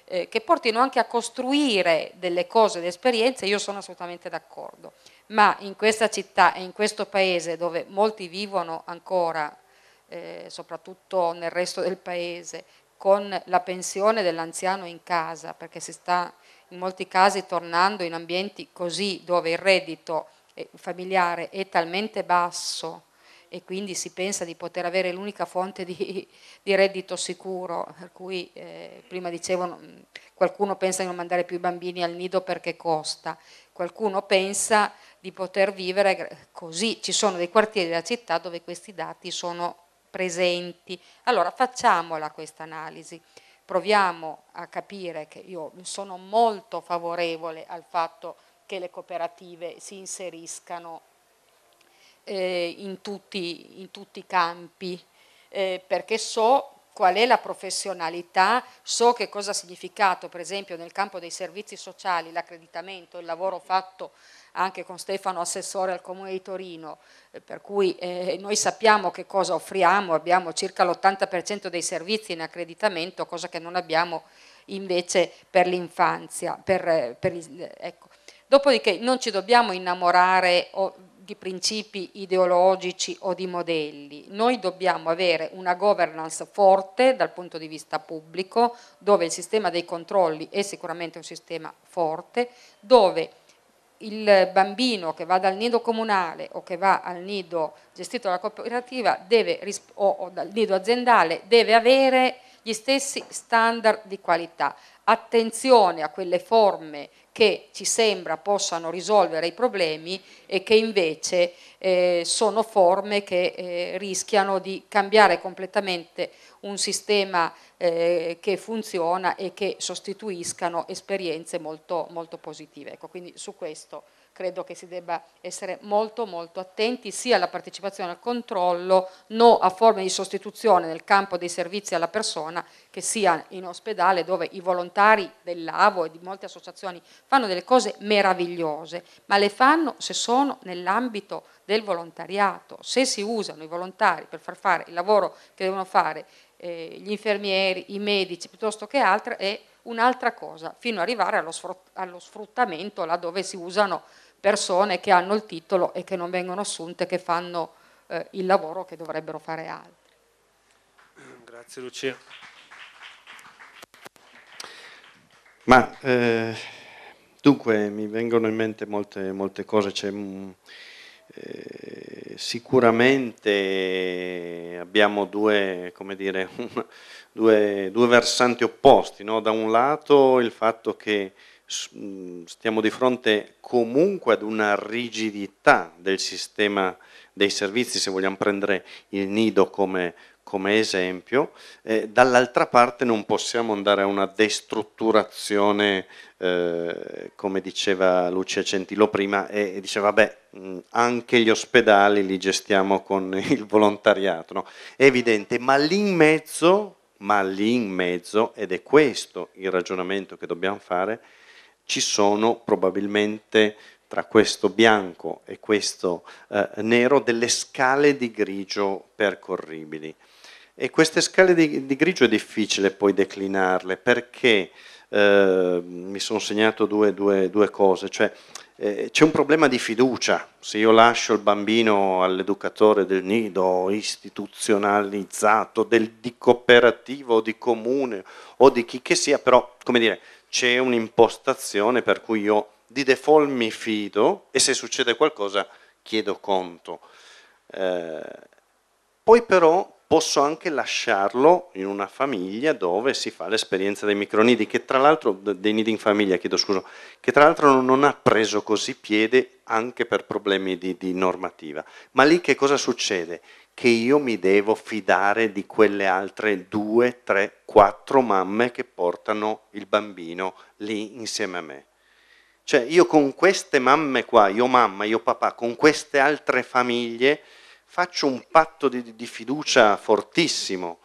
S4: eh, che portino anche a costruire delle cose, delle esperienze, io sono assolutamente d'accordo. Ma in questa città e in questo paese dove molti vivono ancora eh, soprattutto nel resto del paese, con la pensione dell'anziano in casa, perché si sta in molti casi tornando in ambienti così dove il reddito eh, familiare è talmente basso e quindi si pensa di poter avere l'unica fonte di, di reddito sicuro, per cui eh, prima dicevo qualcuno pensa di non mandare più i bambini al nido perché costa, qualcuno pensa di poter vivere eh, così, ci sono dei quartieri della città dove questi dati sono presenti. Allora facciamola questa analisi, proviamo a capire che io sono molto favorevole al fatto che le cooperative si inseriscano eh, in, tutti, in, tutti, i campi, eh, perché so qual è la professionalità, so che cosa ha significato per esempio nel campo dei servizi sociali l'accreditamento, il lavoro fatto anche con Stefano Assessore al Comune di Torino, eh, per cui eh, noi sappiamo che cosa offriamo, abbiamo circa l'80% dei servizi in accreditamento, cosa che non abbiamo invece per l'infanzia. Per, eh, per, eh, ecco. Dopodiché non ci dobbiamo innamorare di principi ideologici o di modelli, noi dobbiamo avere una governance forte dal punto di vista pubblico, dove il sistema dei controlli è sicuramente un sistema forte, dove il bambino che va dal nido comunale o che va al nido gestito dalla cooperativa deve, o, o dal nido aziendale deve avere gli stessi standard di qualità. Attenzione a quelle forme che ci sembra possano risolvere i problemi e che invece eh, sono forme che eh, rischiano di cambiare completamente un sistema eh, che funziona e che sostituiscano esperienze molto, molto positive. Ecco, quindi su questo credo che si debba essere molto molto attenti sia alla partecipazione al controllo, no a forme di sostituzione nel campo dei servizi alla persona, che sia in ospedale dove i volontari dell'AVO e di molte associazioni fanno delle cose meravigliose, ma le fanno se sono nell'ambito del volontariato, se si usano i volontari per far fare il lavoro che devono fare eh, gli infermieri, i medici piuttosto che altre, è un'altra cosa, fino ad arrivare allo, sfrott allo sfruttamento laddove si usano persone che hanno il titolo e che non vengono assunte, che fanno eh, il lavoro che dovrebbero fare altri.
S1: Grazie Lucia.
S3: Ma eh, dunque mi vengono in mente molte, molte cose, c'è mm, eh, sicuramente abbiamo due, dire, una, due, due versanti opposti, no? da un lato il fatto che Mm, stiamo di fronte comunque ad una rigidità del sistema dei servizi, se vogliamo prendere il nido come, come esempio, eh, dall'altra parte non possiamo andare a una destrutturazione, eh, come diceva Lucia Centilo prima, e, e diceva, vabbè, mm, anche gli ospedali li gestiamo con il volontariato, no? è evidente, ma lì in mezzo, ma lì in mezzo, ed è questo il ragionamento che dobbiamo fare, ci sono probabilmente tra questo bianco e questo eh, nero delle scale di grigio percorribili. E queste scale di, di grigio è difficile poi declinarle perché eh, mi sono segnato due, due, due cose, cioè eh, c'è un problema di fiducia, se io lascio il bambino all'educatore del nido istituzionalizzato, del, di cooperativo, di comune o di chi che sia, però come dire, c'è un'impostazione per cui io di default mi fido e se succede qualcosa chiedo conto. Eh, poi però posso anche lasciarlo in una famiglia dove si fa l'esperienza dei micronidi, che tra l'altro, dei nidi in famiglia, chiedo scusa, che tra l'altro non ha preso così piede anche per problemi di, di normativa. Ma lì che cosa succede? che io mi devo fidare di quelle altre due, tre, quattro mamme che portano il bambino lì insieme a me. Cioè io con queste mamme qua, io mamma, io papà, con queste altre famiglie faccio un patto di, di fiducia fortissimo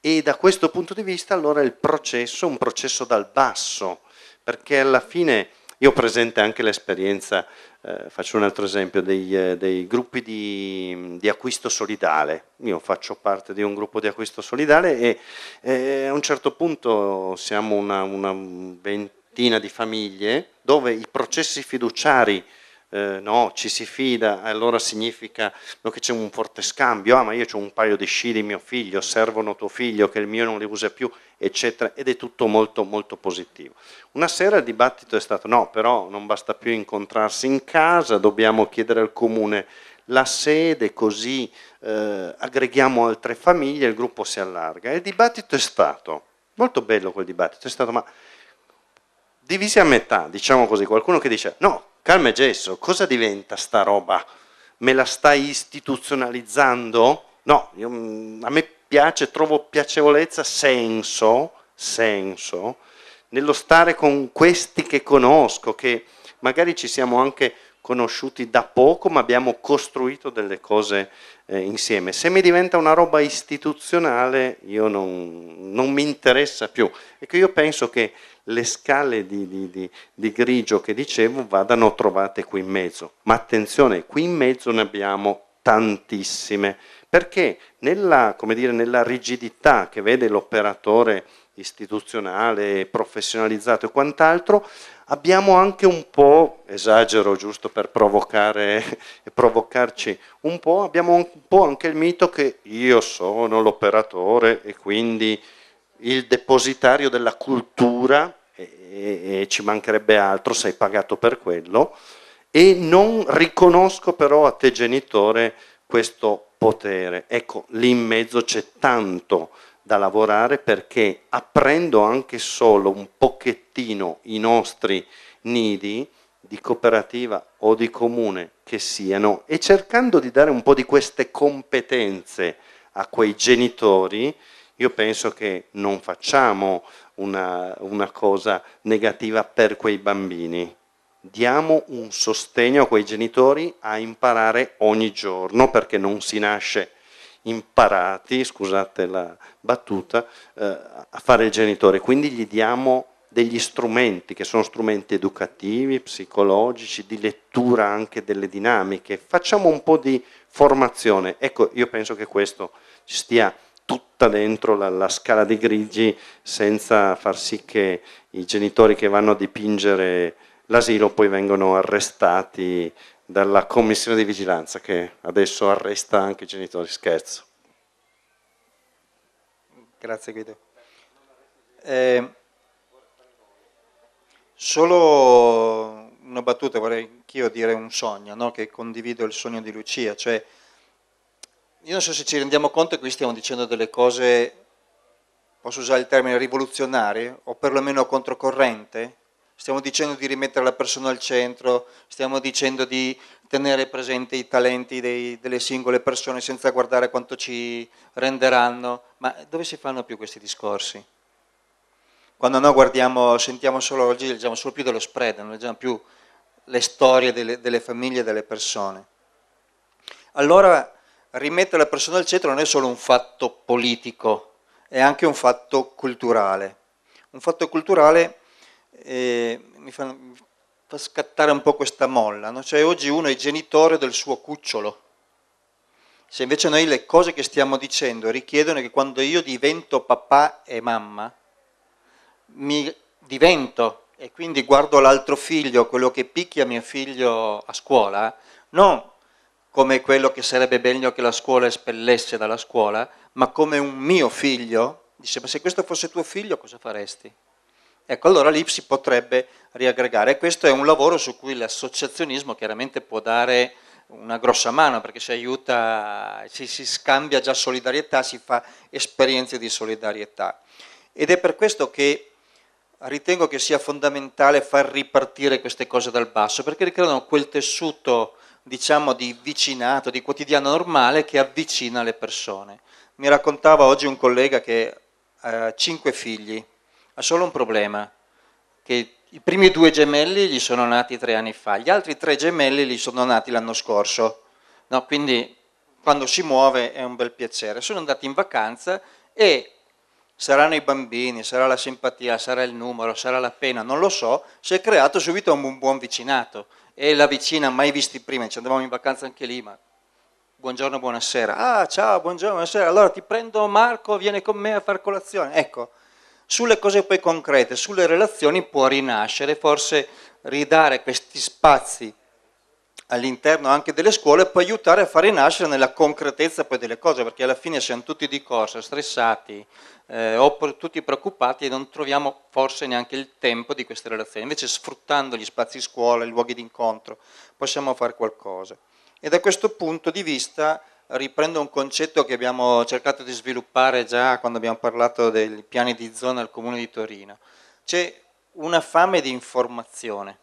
S3: e da questo punto di vista allora il processo è un processo dal basso, perché alla fine io ho presente anche l'esperienza eh, faccio un altro esempio, dei, eh, dei gruppi di, di, acquisto solidale. Io faccio parte di un gruppo di acquisto solidale e, e eh, a un certo punto siamo una, una ventina di famiglie dove i processi fiduciari eh, no, ci si fida, allora significa no, che c'è un forte scambio, ah ma io ho un paio di sci di mio figlio, servono tuo figlio che il mio non li usa più, eccetera, ed è tutto molto molto positivo. Una sera il dibattito è stato no, però non basta più incontrarsi in casa, dobbiamo chiedere al comune la sede, così eh, aggreghiamo altre famiglie, il gruppo si allarga. E il dibattito è stato, molto bello quel dibattito, è stato ma divisi a metà, diciamo così, qualcuno che dice no, Carme Gesso, cosa diventa sta roba? Me la stai istituzionalizzando? No, io, mm, a me piace, trovo piacevolezza, senso, senso, nello stare con questi che conosco, che magari ci siamo anche conosciuti da poco, ma abbiamo costruito delle cose eh, insieme. Se mi diventa una roba istituzionale, io non, non mi interessa più. Ecco, io penso che le scale di, di, di, di, grigio che dicevo vadano trovate qui in mezzo. Ma attenzione, qui in mezzo ne abbiamo tantissime, perché nella, dire, nella rigidità che vede l'operatore istituzionale, professionalizzato e quant'altro, abbiamo anche un po', esagero giusto per provocare e provocarci un po', abbiamo un po' anche il mito che io sono l'operatore e quindi il depositario della cultura e, e ci mancherebbe altro, sei pagato per quello, e non riconosco però a te genitore questo potere. Ecco, lì in mezzo c'è tanto da lavorare perché aprendo anche solo un pochettino i nostri nidi di cooperativa o di comune che siano e cercando di dare un po' di queste competenze a quei genitori, io penso che non facciamo una, una cosa negativa per quei bambini. Diamo un sostegno a quei genitori a imparare ogni giorno perché non si nasce imparati, scusate la battuta, eh, a fare il genitore. Quindi gli diamo degli strumenti che sono strumenti educativi, psicologici, di lettura anche delle dinamiche. Facciamo un po' di formazione. Ecco, io penso che questo ci stia tutta dentro la, la, scala dei grigi senza far sì che i genitori che vanno a dipingere l'asilo poi vengano arrestati dalla commissione di vigilanza che adesso arresta anche i genitori, scherzo.
S2: Grazie Guido. Eh, solo una battuta, vorrei anch'io dire un sogno, no? che condivido il sogno di Lucia, cioè io non so se ci rendiamo conto che qui stiamo dicendo delle cose, posso usare il termine rivoluzionarie o perlomeno controcorrente, stiamo dicendo di rimettere la persona al centro, stiamo dicendo di tenere presenti i talenti dei, delle singole persone senza guardare quanto ci renderanno, ma dove si fanno più questi discorsi? Quando noi guardiamo, sentiamo solo oggi, leggiamo solo più dello spread, non leggiamo più le storie delle, delle famiglie e delle persone. Allora rimettere la persona al centro non è solo un fatto politico, è anche un fatto culturale. Un fatto culturale eh, mi, fa, mi, fa, scattare un po' questa molla, no? cioè oggi uno è genitore del suo cucciolo. Se invece noi le cose che stiamo dicendo richiedono che quando io divento papà e mamma, mi divento e quindi guardo l'altro figlio, quello che picchia mio figlio a scuola, non come quello che sarebbe meglio che la scuola espellesse dalla scuola, ma come un mio figlio, dice, ma se questo fosse tuo figlio cosa faresti? Ecco, allora lì si potrebbe riaggregare. questo è un lavoro su cui l'associazionismo chiaramente può dare una grossa mano perché si aiuta, si, si scambia già solidarietà, si fa esperienze di solidarietà. Ed è per questo che ritengo che sia fondamentale far ripartire queste cose dal basso, perché ricreano quel tessuto diciamo di vicinato, di quotidiano normale che avvicina le persone. Mi raccontava oggi un collega che ha cinque figli, ha solo un problema, che i primi due gemelli gli sono nati tre anni fa, gli altri tre gemelli gli sono nati l'anno scorso, no, quindi quando si muove è un bel piacere. Sono andati in vacanza e saranno i bambini, sarà la simpatia, sarà il numero, sarà la pena, non lo so, si è creato subito un buon vicinato e la vicina mai visti prima, ci andavamo in vacanza anche lì, ma buongiorno, buonasera. Ah, ciao, buongiorno, buonasera. Allora ti prendo Marco, vieni con me a far colazione. Ecco, sulle cose poi concrete, sulle relazioni può rinascere, forse ridare questi spazi all'interno anche delle scuole può aiutare a far rinascere nella concretezza poi delle cose, perché alla fine siamo tutti di corsa, stressati, eh, o tutti preoccupati e non troviamo forse neanche il tempo di queste relazioni. Invece sfruttando gli spazi scuola, i luoghi d'incontro, possiamo fare qualcosa. E da questo punto di vista riprendo un concetto che abbiamo cercato di sviluppare già quando abbiamo parlato dei piani di zona al Comune di Torino. C'è una fame di informazione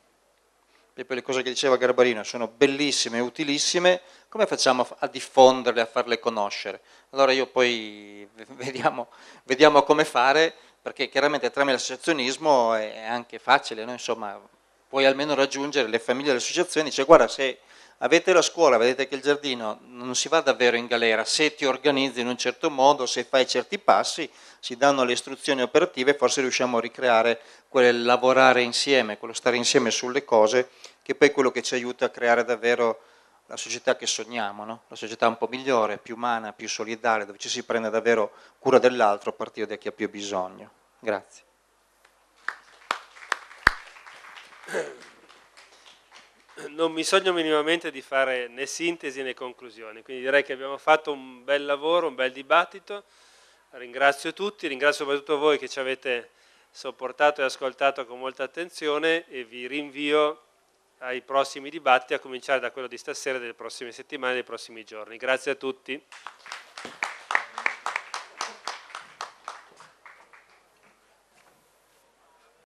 S2: proprio le cose che diceva Garbarino, sono bellissime utilissime, come facciamo a diffonderle, a farle conoscere? Allora io poi vediamo, vediamo come fare, perché chiaramente tramite l'associazionismo è anche facile, no? insomma, puoi almeno raggiungere le famiglie delle associazioni, dice guarda se avete la scuola, vedete che il giardino non si va davvero in galera, se ti organizzi in un certo modo, se fai certi passi, si danno le istruzioni operative, forse riusciamo a ricreare quel lavorare insieme, quello stare insieme sulle cose, che poi è quello che ci aiuta a creare davvero la società che sogniamo, no? la società un po' migliore, più umana, più solidale, dove ci si prende davvero cura dell'altro a partire da chi ha più bisogno. Grazie
S1: non mi sogno minimamente di fare né sintesi né conclusioni, quindi direi che abbiamo fatto un bel lavoro, un bel dibattito. Ringrazio tutti, ringrazio soprattutto voi che ci avete sopportato e ascoltato con molta attenzione e vi rinvio ai prossimi dibattiti, a cominciare da quello di stasera, delle prossime settimane, dei prossimi giorni. Grazie a tutti.